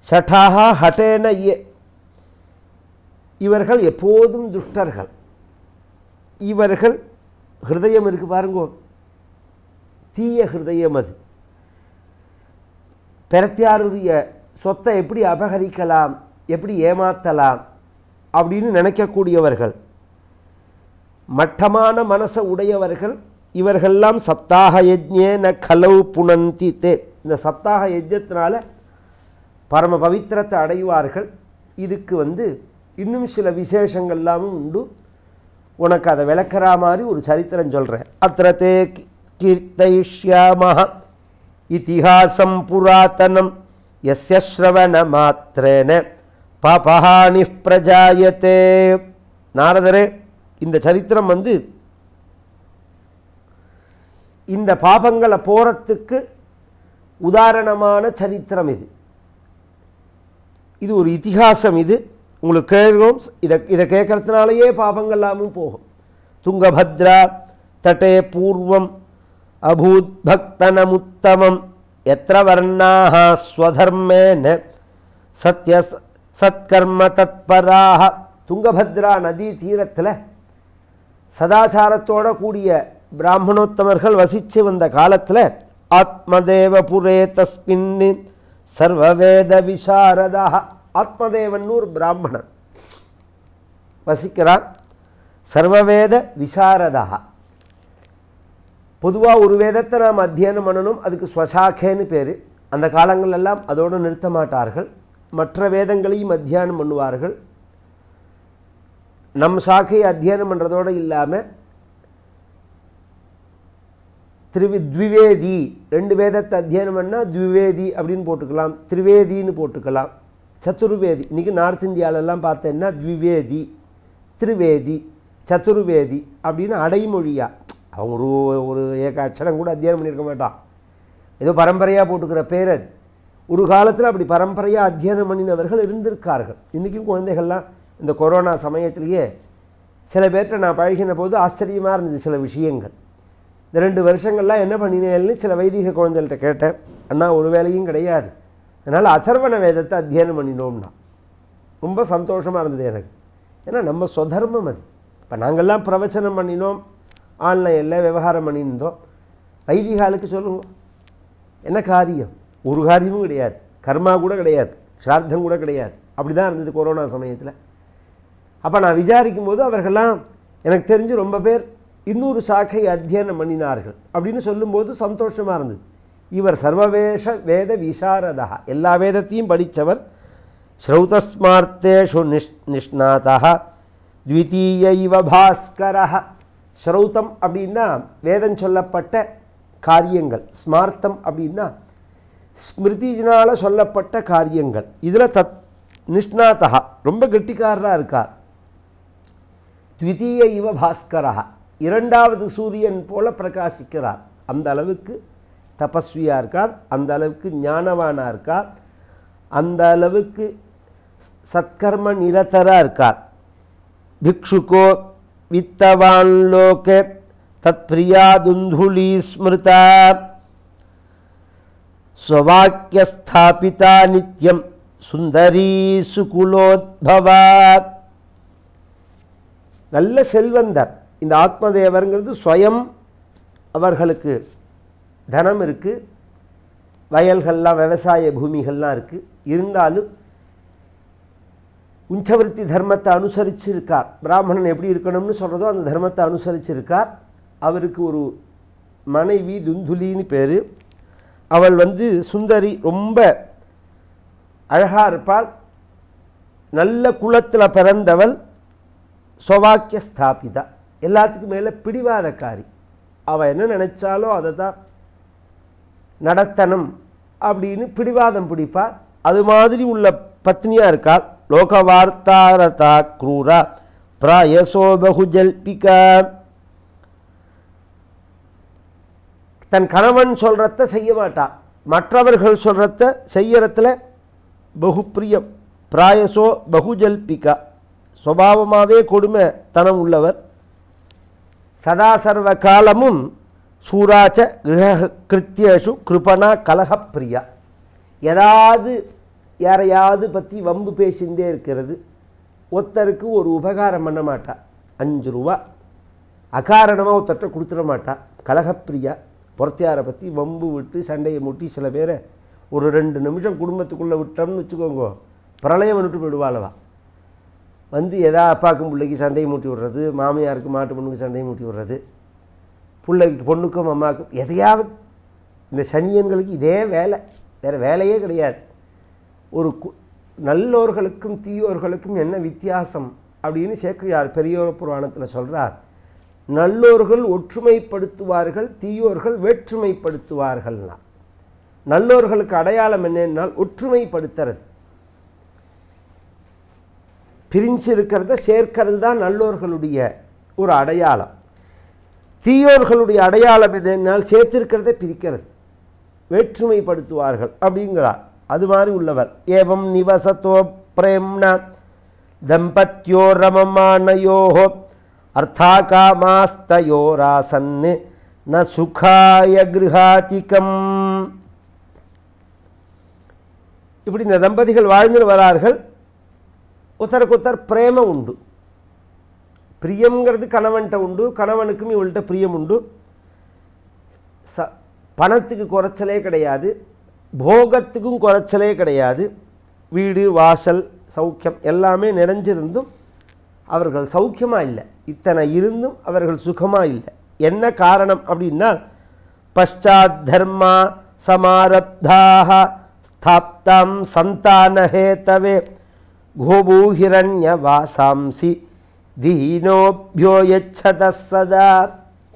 ஷட்டாக ஹட்டேன இவர்கள் எப்போதும் துஷ்டர்கள் இவர்கள் ஹிருதயம் இருக்குது பாருங்கோ தீய ஹிருதயம் அது பெறத்தியாருடைய சொத்தை எப்படி அபகரிக்கலாம் எப்படி ஏமாற்றலாம் அப்படின்னு நினைக்கக்கூடியவர்கள் மட்டமான மனசை உடையவர்கள் இவர்கள்லாம் சத்தாக யஜ்ஞே ந கலவு புணந்தி தே இந்த சத்தாக யஜ்ஜத்தினால பரம பவித்திரத்தை அடைவார்கள் இதுக்கு வந்து இன்னும் சில விசேஷங்கள்லாமும் உண்டு உனக்கு அதை விளக்கிற மாதிரி ஒரு சரித்திரம் சொல்கிறேன் அத்திரத்தே கீர்த்தைஷ்யாமா இத்திஹாசம் புராத்தனம் எஸ்யஸ்ரவண மாத்திரேன பபஹானி பிரஜாயத்தே நாரதரே இந்த சரித்திரம் வந்து இந்த பாபங்களை போகிறத்துக்கு உதாரணமான சரித்திரம் இது இது ஒரு இத்திஹாசம் இது உங்களுக்கு கேட்கும் இதை இதை கேட்கறதுனாலேயே பாபங்கள்லாமும் போகும் துங்கபத்ரா தட்டே பூர்வம் அபூத் பக்தனமுத்தமம் எத்த வர்ணாக ஸ்வதர்மேன சத்ய சத்கர்ம தத்பராக துங்கபத்ரா நதி தீரத்தில் சதாச்சாரத்தோடு கூடிய பிராமணோத்தமர்கள் வசித்து வந்த காலத்தில் ஆத்மதேவபுரே தஸ்மின் சர்வவேத விசாரதாக ஆத்மதேவன்னூர் பிராமணன் வசிக்கிறார் சர்வவேத விசாரதா பொதுவாக ஒரு வேதத்தை நாம் அத்தியனம் பண்ணணும் அதுக்கு ஸ்வசாக்கேன்னு பேர் அந்த காலங்களெல்லாம் அதோடு நிறுத்த மாட்டார்கள் மற்ற வேதங்களையும் அத்தியானம் பண்ணுவார்கள் நம் சாக்கையை அத்தியனம் பண்ணுறதோடு இல்லாமல் திருவி த்விவேதி ரெண்டு வேதத்தை அத்தியனம் பண்ணால் த்விவேதி அப்படின்னு போட்டுக்கலாம் திரிவேதின்னு போட்டுக்கலாம் சத்துருவேதி இன்றைக்கி நார்த் இந்தியாவிலலாம் பார்த்தேன்னா த்விவேதி திருவேதி சத்துருவேதி அப்படின்னு அடைமொழியாக அவங்க ஒரு ஒரு ஏக அச்சரம் கூட அத்தியாயம் பண்ணியிருக்க மாட்டான் ஏதோ பரம்பரையாக போட்டுக்கிற பேர் அது ஒரு காலத்தில் அப்படி பரம்பரையாக அத்தியனம் பண்ணினவர்கள் இருந்திருக்கார்கள் இன்றைக்கும் குழந்தைகள்லாம் இந்த கொரோனா சமயத்திலேயே சில பேர்கிட்ட நான் பழகின போது ஆச்சரியமாக இருந்தது சில விஷயங்கள் இந்த ரெண்டு வருஷங்கள்லாம் என்ன பண்ணினேன்னு சில வைதிக குழந்தைகள்கிட்ட கேட்டேன் அண்ணா ஒரு வேலையும் கிடையாது அதனால் அதர்வண வேதத்தை அத்தியனம் பண்ணினோம்னா ரொம்ப சந்தோஷமாக இருந்தது எனக்கு ஏன்னா நம்ம சொதர்மம் அது இப்போ நாங்கள்லாம் பிரவச்சனம் பண்ணினோம் ஆன்லைனில் விவகாரம் பண்ணியிருந்தோம் வைதிகாலுக்கு சொல்லுங்க என்ன காரியம் ஒரு காரியமும் கிடையாது கர்மா கூட கிடையாது ஸ்ரார்த்தம் கூட கிடையாது அப்படி தான் இருந்தது கொரோனா சமயத்தில் அப்போ நான் விசாரிக்கும் போது அவர்கள்லாம் எனக்கு தெரிஞ்சு ரொம்ப பேர் இன்னொரு சாக்கை அத்தியனம் பண்ணினார்கள் அப்படின்னு சொல்லும்போது சந்தோஷமாக இருந்தது இவர் சர்வவேஷ வேத விசாரதா எல்லா வேதத்தையும் படித்தவர் ஸ்ரௌதஸ்மார்த்தேஷு நிஷ் நிஷ்ணாதா த்விதீய இவ பாஸ்கரா ஸ்ரௌத்தம் அப்படின்னா வேதம் சொல்லப்பட்ட காரியங்கள் ஸ்மார்த்தம் அப்படின்னா ஸ்மிருதினால் சொல்லப்பட்ட காரியங்கள் இதில் தத் நிஷ்ணாதா ரொம்ப கெட்டிக்காரராக இருக்கார் த்விதீய இவ பாஸ்கரா இரண்டாவது சூரியன் போல பிரகாசிக்கிறார் அந்த அளவுக்கு தபஸ்வியாக இருக்கார் அந்த அளவுக்கு ஞானவானாக இருக்கார் அந்த அளவுக்கு சத்கர்ம நிரதராக இருக்கார் பிக்ஷுகோ வித்தவான் லோக தத் பிரியா துந்துளி ஸ்மிருதா ஸ்வவாக்கியஸ்தாபிதா நித்யம் சுந்தரீ சுகுலோத்பவா நல்ல செல்வந்தர் இந்த ஆத்மதேவருங்கிறது ஸ்வயம் அவர்களுக்கு தனம் இருக்குது வயல்கள்லாம் விவசாய பூமிகள்லாம் இருக்குது இருந்தாலும் உஞ்சவருத்தி தர்மத்தை அனுசரிச்சிருக்கார் பிராமணன் எப்படி இருக்கணும்னு சொல்கிறதோ அந்த தர்மத்தை அனுசரிச்சிருக்கார் அவருக்கு ஒரு மனைவி துந்துலின்னு பேர் அவள் வந்து சுந்தரி ரொம்ப அழகாக இருப்பாள் நல்ல குலத்தில் பிறந்தவள் சொவாக்கிய ஸ்தாபிதா எல்லாத்துக்கும் மேலே பிடிவாதக்காரி அவள் என்ன நினச்சாலோ அதை தான் நடத்தணும் அப்படின்னு பிடிவாதம் பிடிப்பார் அது மாதிரி உள்ள பத்னியாக இருக்கா லோக வார்த்தாரதா குரூரா பிராயசோ பகுஜல்பிகா தன் கணவன் சொல்கிறத செய்ய மாட்டா மற்றவர்கள் சொல்கிறத செய்யறத்துல பகுப்பிரியம் பிராயசோ பகுஜல்பிகா சுவாவமாகவே கொடுமை தனம் உள்ளவர் சதாசர்வ காலமும் சூராச்ச கிரக கிருபனா கலக கலகப்பிரியா ஏதாவது யாரையாவது பற்றி வம்பு பேசிகிட்டே இருக்கிறது ஒருத்தருக்கு ஒரு உபகாரம் பண்ண மாட்டா அஞ்சு ரூபா அகாரணமாக ஒருத்தட்ட கொடுத்துட மாட்டா கலகப்பிரியா புறத்தையாரை பற்றி வம்பு விட்டு சண்டையை முட்டி சில பேரை ஒரு ரெண்டு நிமிஷம் குடும்பத்துக்குள்ளே விட்டோம்னு வச்சுக்கோங்க பிரளயம் விட்டு போயிடுவாளவா வந்து எதா அப்பாக்கும் பிள்ளைக்கு சண்டையை மூட்டி விடுறது மாமியாருக்கு மாட்டு பொண்ணுக்கு சண்டையை மூட்டி விடுறது பிள்ளைக்கு பொண்ணுக்கும் அம்மாவுக்கும் எதையாவது இந்த சனியன்களுக்கு இதே வேலை வேறு வேலையே கிடையாது ஒரு கு நல்லோர்களுக்கும் தீயோர்களுக்கும் என்ன வித்தியாசம் அப்படின்னு சேர்க்கிறார் பெரியோர் புராணத்தில் சொல்கிறார் நல்லோர்கள் ஒற்றுமைப்படுத்துவார்கள் தீயோர்கள் வேற்றுமைப்படுத்துவார்கள்னா நல்லோர்களுக்கு அடையாளம் என்னென்னால் ஒற்றுமைப்படுத்துறது பிரிஞ்சு இருக்கிறத சேர்க்கிறது தான் நல்லோர்களுடைய ஒரு அடையாளம் தீயோர்களுடைய அடையாளம் என்னென்னால் சேர்த்திருக்கிறதை பிரிக்கிறது வேற்றுமைப்படுத்துவார்கள் அப்படிங்கிறார் அது மாதிரி உள்ளவர் ஏவம் நிவசத்தோ பிரேம்னா தம்பத்தியோ ரமமானயோ அர்த்தா காமாஸ்தயோராசன் ந சுகாய கிருஹாதிகம் இப்படி இந்த தம்பதிகள் வாழ்ந்து வரார்கள் ஒருத்தருக்கொத்தர் பிரேமம் உண்டு பிரியங்கிறது கணவன்கிட்ட உண்டு கணவனுக்கும் இவள்கிட்ட பிரியம் உண்டு ச பணத்துக்கு குறைச்சலே கிடையாது போகத்துக்கும் குறைச்சலே கிடையாது வீடு வாசல் சௌக்கியம் எல்லாமே நிறைஞ்சிருந்தும் அவர்கள் சௌக்கியமாக இல்லை இத்தனை இருந்தும் அவர்கள் சுகமாக இல்லை என்ன காரணம் அப்படின்னா பஷாத் தர்மா சமாரப்தாக ஸ்தாப்தாம் சந்தானஹேதவே கோபூஹிரண்ய வாசாம்சி தீனோபியோ எச்சத சதா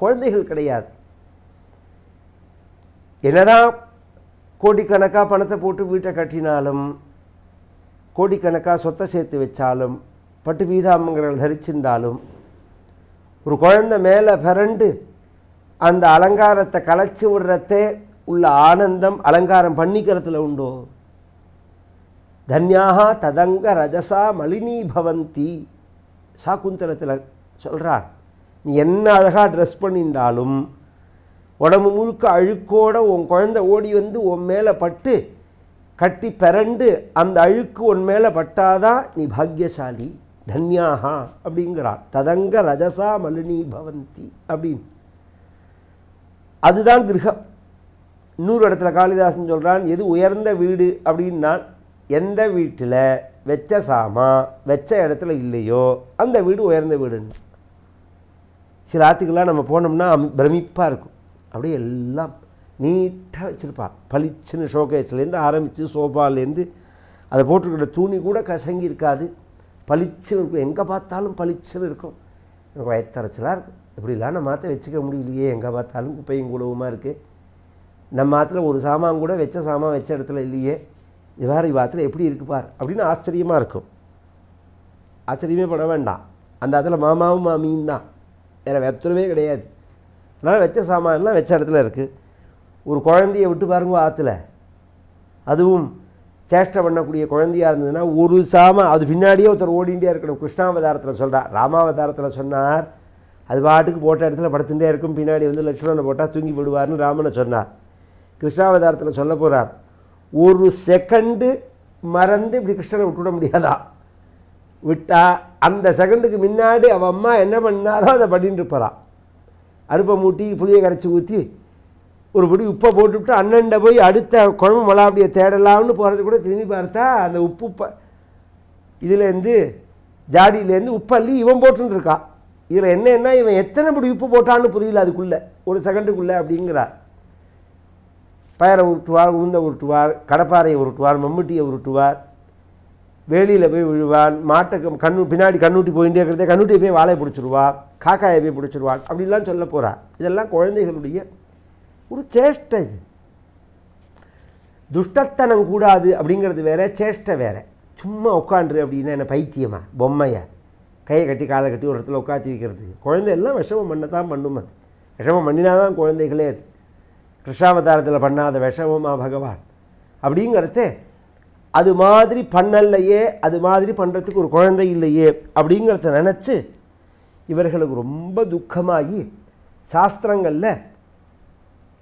குழந்தைகள் கிடையாது என்னதான் கோடிக்கணக்காக பணத்தை போட்டு வீட்டை கட்டினாலும் கோடிக்கணக்காக சொத்தை சேர்த்து வச்சாலும் பட்டு பீதாமங்கரங்கள் தரிச்சிருந்தாலும் ஒரு குழந்தை மேலே பிறண்டு அந்த அலங்காரத்தை கலைச்சி விடுறதே உள்ள ஆனந்தம் அலங்காரம் பண்ணிக்கிறதுல உண்டோ தன்யாக ததங்க ரஜசா மலினி பவந்தி சாக்குந்தலத்தில் சொல்கிறார் நீ என்ன அழகாக ட்ரெஸ் பண்ணின்றாலும் உடம்பு முழுக்க அழுக்கோட உன் குழந்த ஓடி வந்து உன் மேலே பட்டு கட்டி பிறண்டு அந்த அழுக்கு உன் மேலே பட்டாதான் நீ பாக்யசாலி தன்யாகா அப்படிங்கிறார் ததங்க ரஜசா மலினி பவந்தி அப்படின்னு அதுதான் கிரகம் இன்னொரு இடத்துல காளிதாசன் சொல்கிறான் எது உயர்ந்த வீடு அப்படின்னா எந்த வீட்டில் வச்ச சாமா வெச்ச இடத்துல இல்லையோ அந்த வீடு உயர்ந்த வீடுன்னு சில ஆற்றுக்கெல்லாம் நம்ம போனோம்னா பிரமிப்பாக இருக்கும் அப்படியே எல்லாம் நீட்டாக வச்சுருப்பா பளிச்சுன்னு ஷோகேஸ்லேருந்து ஆரம்பித்து சோஃபாலேருந்து அதை போட்டிருக்கிற துணி கூட கசங்கி இருக்காது பளிச்சுன்னு இருக்கும் எங்கே பார்த்தாலும் பளிச்சுன்னு இருக்கும் எனக்கு வயத்தரைச்சலாக இருக்கும் இப்படிலாம் நம்ம மாற்ற வச்சுக்க முடியலையே எங்கே பார்த்தாலும் குப்பையும் கூடவுமாக இருக்குது நம்ம மாத்தில் ஒரு சாமான் கூட வச்ச சாமான் வச்ச இடத்துல இல்லையே விவகார விவாதத்தில் எப்படி இருக்குப்பார் அப்படின்னு ஆச்சரியமாக இருக்கும் ஆச்சரியமே பண்ண வேண்டாம் அந்த இடத்துல மாமாவும் மாமியும் தான் வேறு வெத்தனமே கிடையாது அதனால் வச்ச சாமான்லாம் வச்ச இடத்துல இருக்குது ஒரு குழந்தைய விட்டு பாருங்க ஆற்றுல அதுவும் சேஷ்டை பண்ணக்கூடிய குழந்தையாக இருந்ததுன்னா ஒரு சாமான் அது பின்னாடியே ஒருத்தர் ஓடிண்டே இருக்கணும் கிருஷ்ணாவதாரத்தில் சொல்கிறார் ராமாவதாரத்தில் சொன்னார் அது பாட்டுக்கு போட்ட இடத்துல படுத்துட்டே இருக்கும் பின்னாடி வந்து லட்சுமணனை போட்டால் தூங்கி விடுவார்னு ராமனை சொன்னார் கிருஷ்ணாவதாரத்தில் சொல்ல போகிறார் ஒரு செகண்டு மறந்து இப்படி கிருஷ்ணனை விட்டுவிட முடியாதா விட்டால் அந்த செகண்டுக்கு முன்னாடி அவள் அம்மா என்ன பண்ணாரோ அதை பண்ணிட்டு இருப்பாரான் அடுப்பை மூட்டி புளியை கரைச்சி ஊற்றி ஒரு படி உப்பை போட்டுவிட்டு அண்ணண்ட போய் அடுத்த குழம்பு மலாபடியை தேடலாம்னு போகிறது கூட திரும்பி பார்த்தா அந்த உப்பு ப இதுலேருந்து ஜாடியிலேருந்து அள்ளி இவன் போட்டுருக்கான் இதில் என்னென்னா இவன் எத்தனை படி உப்பு போட்டான்னு புரியல அதுக்குள்ளே ஒரு செகண்டுக்குள்ளே அப்படிங்கிறார் பயரை உருட்டுவார் உளுந்த உருட்டுவார் கடப்பாறையை உருட்டுவார் மம்முட்டியை உருட்டுவார் வேலியில் போய் விழுவான் மாட்டை கண்ணு பின்னாடி கண்ணூட்டி போயிட்டே இருக்கிறதே கண்ணூட்டியை போய் வாழை பிடிச்சிருவா காக்காயை போய் பிடிச்சிருவாள் அப்படிலாம் சொல்ல போகிறா இதெல்லாம் குழந்தைகளுடைய ஒரு சேஷ்டை இது துஷ்டத்தனம் கூடாது அப்படிங்கிறது வேற சேஷ்டை வேற சும்மா உட்காண்டு அப்படின்னா என்ன பைத்தியமா பொம்மையை கையை கட்டி காலை கட்டி ஒரு இடத்துல உட்காந்து வைக்கிறதுக்கு குழந்தை எல்லாம் விஷமம் பண்ண தான் பண்ணுமா விஷமம் பண்ணினா தான் குழந்தைகளே அது கிருஷ்ணாவதாரத்தில் பண்ணாத விஷமமா பகவான் அப்படிங்கிறது அது மாதிரி பண்ணலையே அது மாதிரி பண்ணுறதுக்கு ஒரு குழந்தை இல்லையே அப்படிங்கிறத நினச்சி இவர்களுக்கு ரொம்ப துக்கமாகி சாஸ்திரங்களில்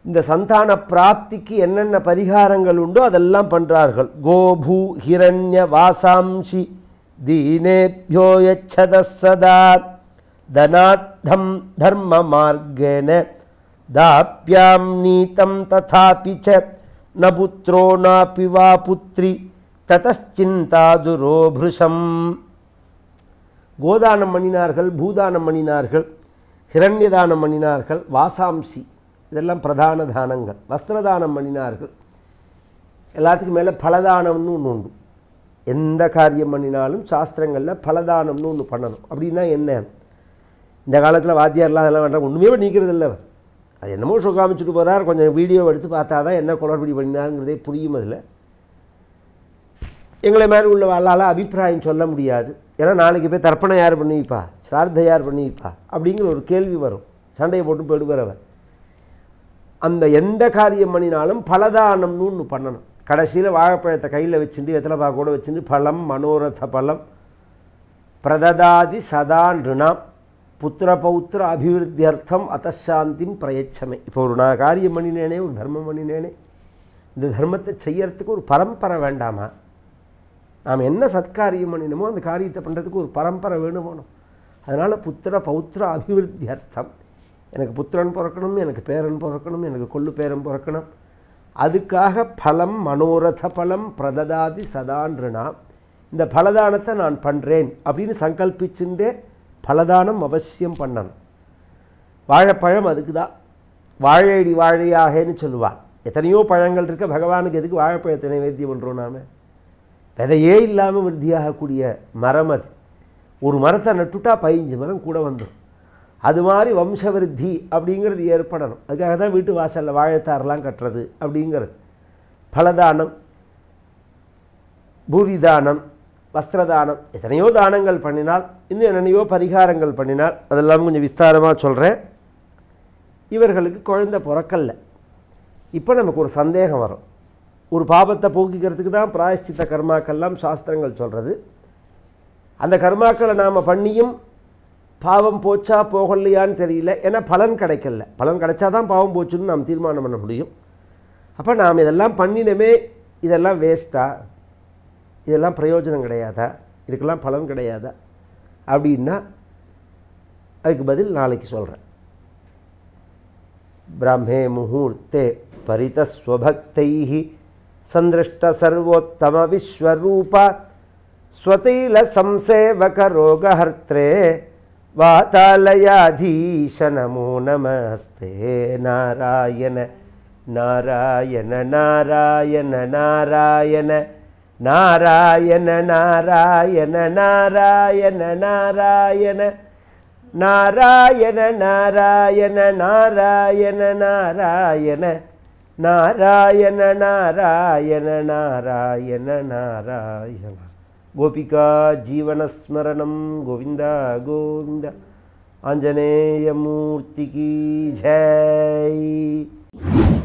இந்த சந்தான பிராப்திக்கு என்னென்ன பரிகாரங்கள் உண்டோ அதெல்லாம் பண்ணுறார்கள் கோபு ஹிரண்ய வாசாம்சி தீனேபியோ சதா தனாத்தம் தர்ம மார்க்கேன दाप्यां नीतं तथापि च न पुत्रो नापि वा पुत्री கோதானம் மணினார்கள் பூதானம் மணினார்கள் ஹிரண்யதானம் மணினார்கள் வாசாம்சி இதெல்லாம் பிரதான தானங்கள் வஸ்திரதானம் மணினார்கள் எல்லாத்துக்கும் மேலே பலதானம்னு ஒன்று உண்டு எந்த காரியம் பண்ணினாலும் சாஸ்திரங்களில் பலதானம்னு ஒன்று பண்ணணும் அப்படின்னா என்ன இந்த காலத்தில் வாத்தியார்லாம் அதெல்லாம் ஒன்றுமே பண்ணிக்கிறது இல்லை அது என்னமோ ஷோ காமிச்சிட்டு போகிறார் கொஞ்சம் வீடியோ எடுத்து பார்த்தா தான் என்ன குளறுபடி பண்ணாங்கிறதே புரியும் அதில் எங்களை மாதிரி உள்ள வாழால் அபிப்பிராயம் சொல்ல முடியாது ஏன்னா நாளைக்கு போய் தர்ப்பணம் யார் பண்ணி சார்த யார் பண்ணி அப்படிங்கிற ஒரு கேள்வி வரும் சண்டையை போட்டு அவர் அந்த எந்த காரியம் பண்ணினாலும் பலதானம்னு ஒன்று பண்ணணும் கடைசியில் வாழைப்பழத்தை கையில் வச்சுட்டு வெத்தலைப்பா கூட வச்சுட்டு பழம் மனோரத பழம் பிரததாதி சதான் நிருணாம் புத்திர பௌத்திர அபிவிருத்தி அர்த்தம் அத்தசாந்திம் பிரயச்சமே இப்போ ஒரு நான் காரியம் பண்ணினேனே ஒரு தர்மம் பண்ணினேனே இந்த தர்மத்தை செய்யறதுக்கு ஒரு பரம்பரை வேண்டாமா நாம் என்ன சத்காரியம் பண்ணினமோ அந்த காரியத்தை பண்ணுறதுக்கு ஒரு பரம்பரை போகணும் அதனால் புத்திர பௌத்திர அர்த்தம் எனக்கு புத்திரன் பிறக்கணும் எனக்கு பேரன் பிறக்கணும் எனக்கு கொள்ளு பேரன் பிறக்கணும் அதுக்காக பலம் மனோரத பலம் பிரததாதி சதான்றுனா இந்த பலதானத்தை நான் பண்ணுறேன் அப்படின்னு சங்கல்பிச்சுட்டே பலதானம் அவசியம் பண்ணணும் வாழைப்பழம் அதுக்கு தான் வாழையடி வாழையாகன்னு சொல்லுவாள் எத்தனையோ பழங்கள் இருக்க பகவானுக்கு எதுக்கு வாழைப்பழத்தை வைத்தியம் பண்ணுறோம் நாம் விதையே இல்லாமல் விருத்தியாகக்கூடிய மரம் அது ஒரு மரத்தை நட்டுட்டா பதினஞ்சு மரம் கூட வந்துடும் அது மாதிரி வம்சவிருத்தி அப்படிங்கிறது ஏற்படணும் அதுக்காக தான் வீட்டு வாசலில் வாழைத்தாரெலாம் கட்டுறது அப்படிங்கிறது பலதானம் பூரிதானம் வஸ்திரதானம் எத்தனையோ தானங்கள் பண்ணினால் இன்னும் என்னென்னையோ பரிகாரங்கள் பண்ணினால் அதெல்லாம் கொஞ்சம் விஸ்தாரமாக சொல்கிறேன் இவர்களுக்கு குழந்த பிறக்கல்ல இப்போ நமக்கு ஒரு சந்தேகம் வரும் ஒரு பாபத்தை போக்கிக்கிறதுக்கு தான் பிராயஷ்சித்த கர்மாக்கள்லாம் சாஸ்திரங்கள் சொல்கிறது அந்த கர்மாக்களை நாம் பண்ணியும் பாவம் போச்சா போகலையான்னு தெரியல ஏன்னா பலன் கிடைக்கல பலன் கிடைச்சா தான் பாவம் போச்சுன்னு நாம் தீர்மானம் பண்ண முடியும் அப்போ நாம் இதெல்லாம் பண்ணினமே இதெல்லாம் வேஸ்ட்டாக இதெல்லாம் பிரயோஜனம் கிடையாதா இதுக்கெல்லாம் பலன் கிடையாதா அப்படின்னா அதுக்கு பதில் நாளைக்கு சொல்கிறேன் பிரம்மே முகூர்த்தே பரிதஸ்வபக்தை சந்திருஷ்ட சர்வோத்தம விஸ்வரூபா ஸ்வதைல சம்சேவக ரோகஹர்த்தே வாதாலயாதீஷ நமோ நமஸ்தே நாராயண நாராயண நாராயண நாராயண நாராயண நாராயண நாராயண நாராயண நாராயண நாராயண நாராயண நாராயண நாராயண நாராயண நாராயண நாராயண கோபிகா ஜீவனஸ்மரணம் கோவிந்தா கோவிந்தா ஆஞ்சநேயமூர்த்திக்கு ஜெய்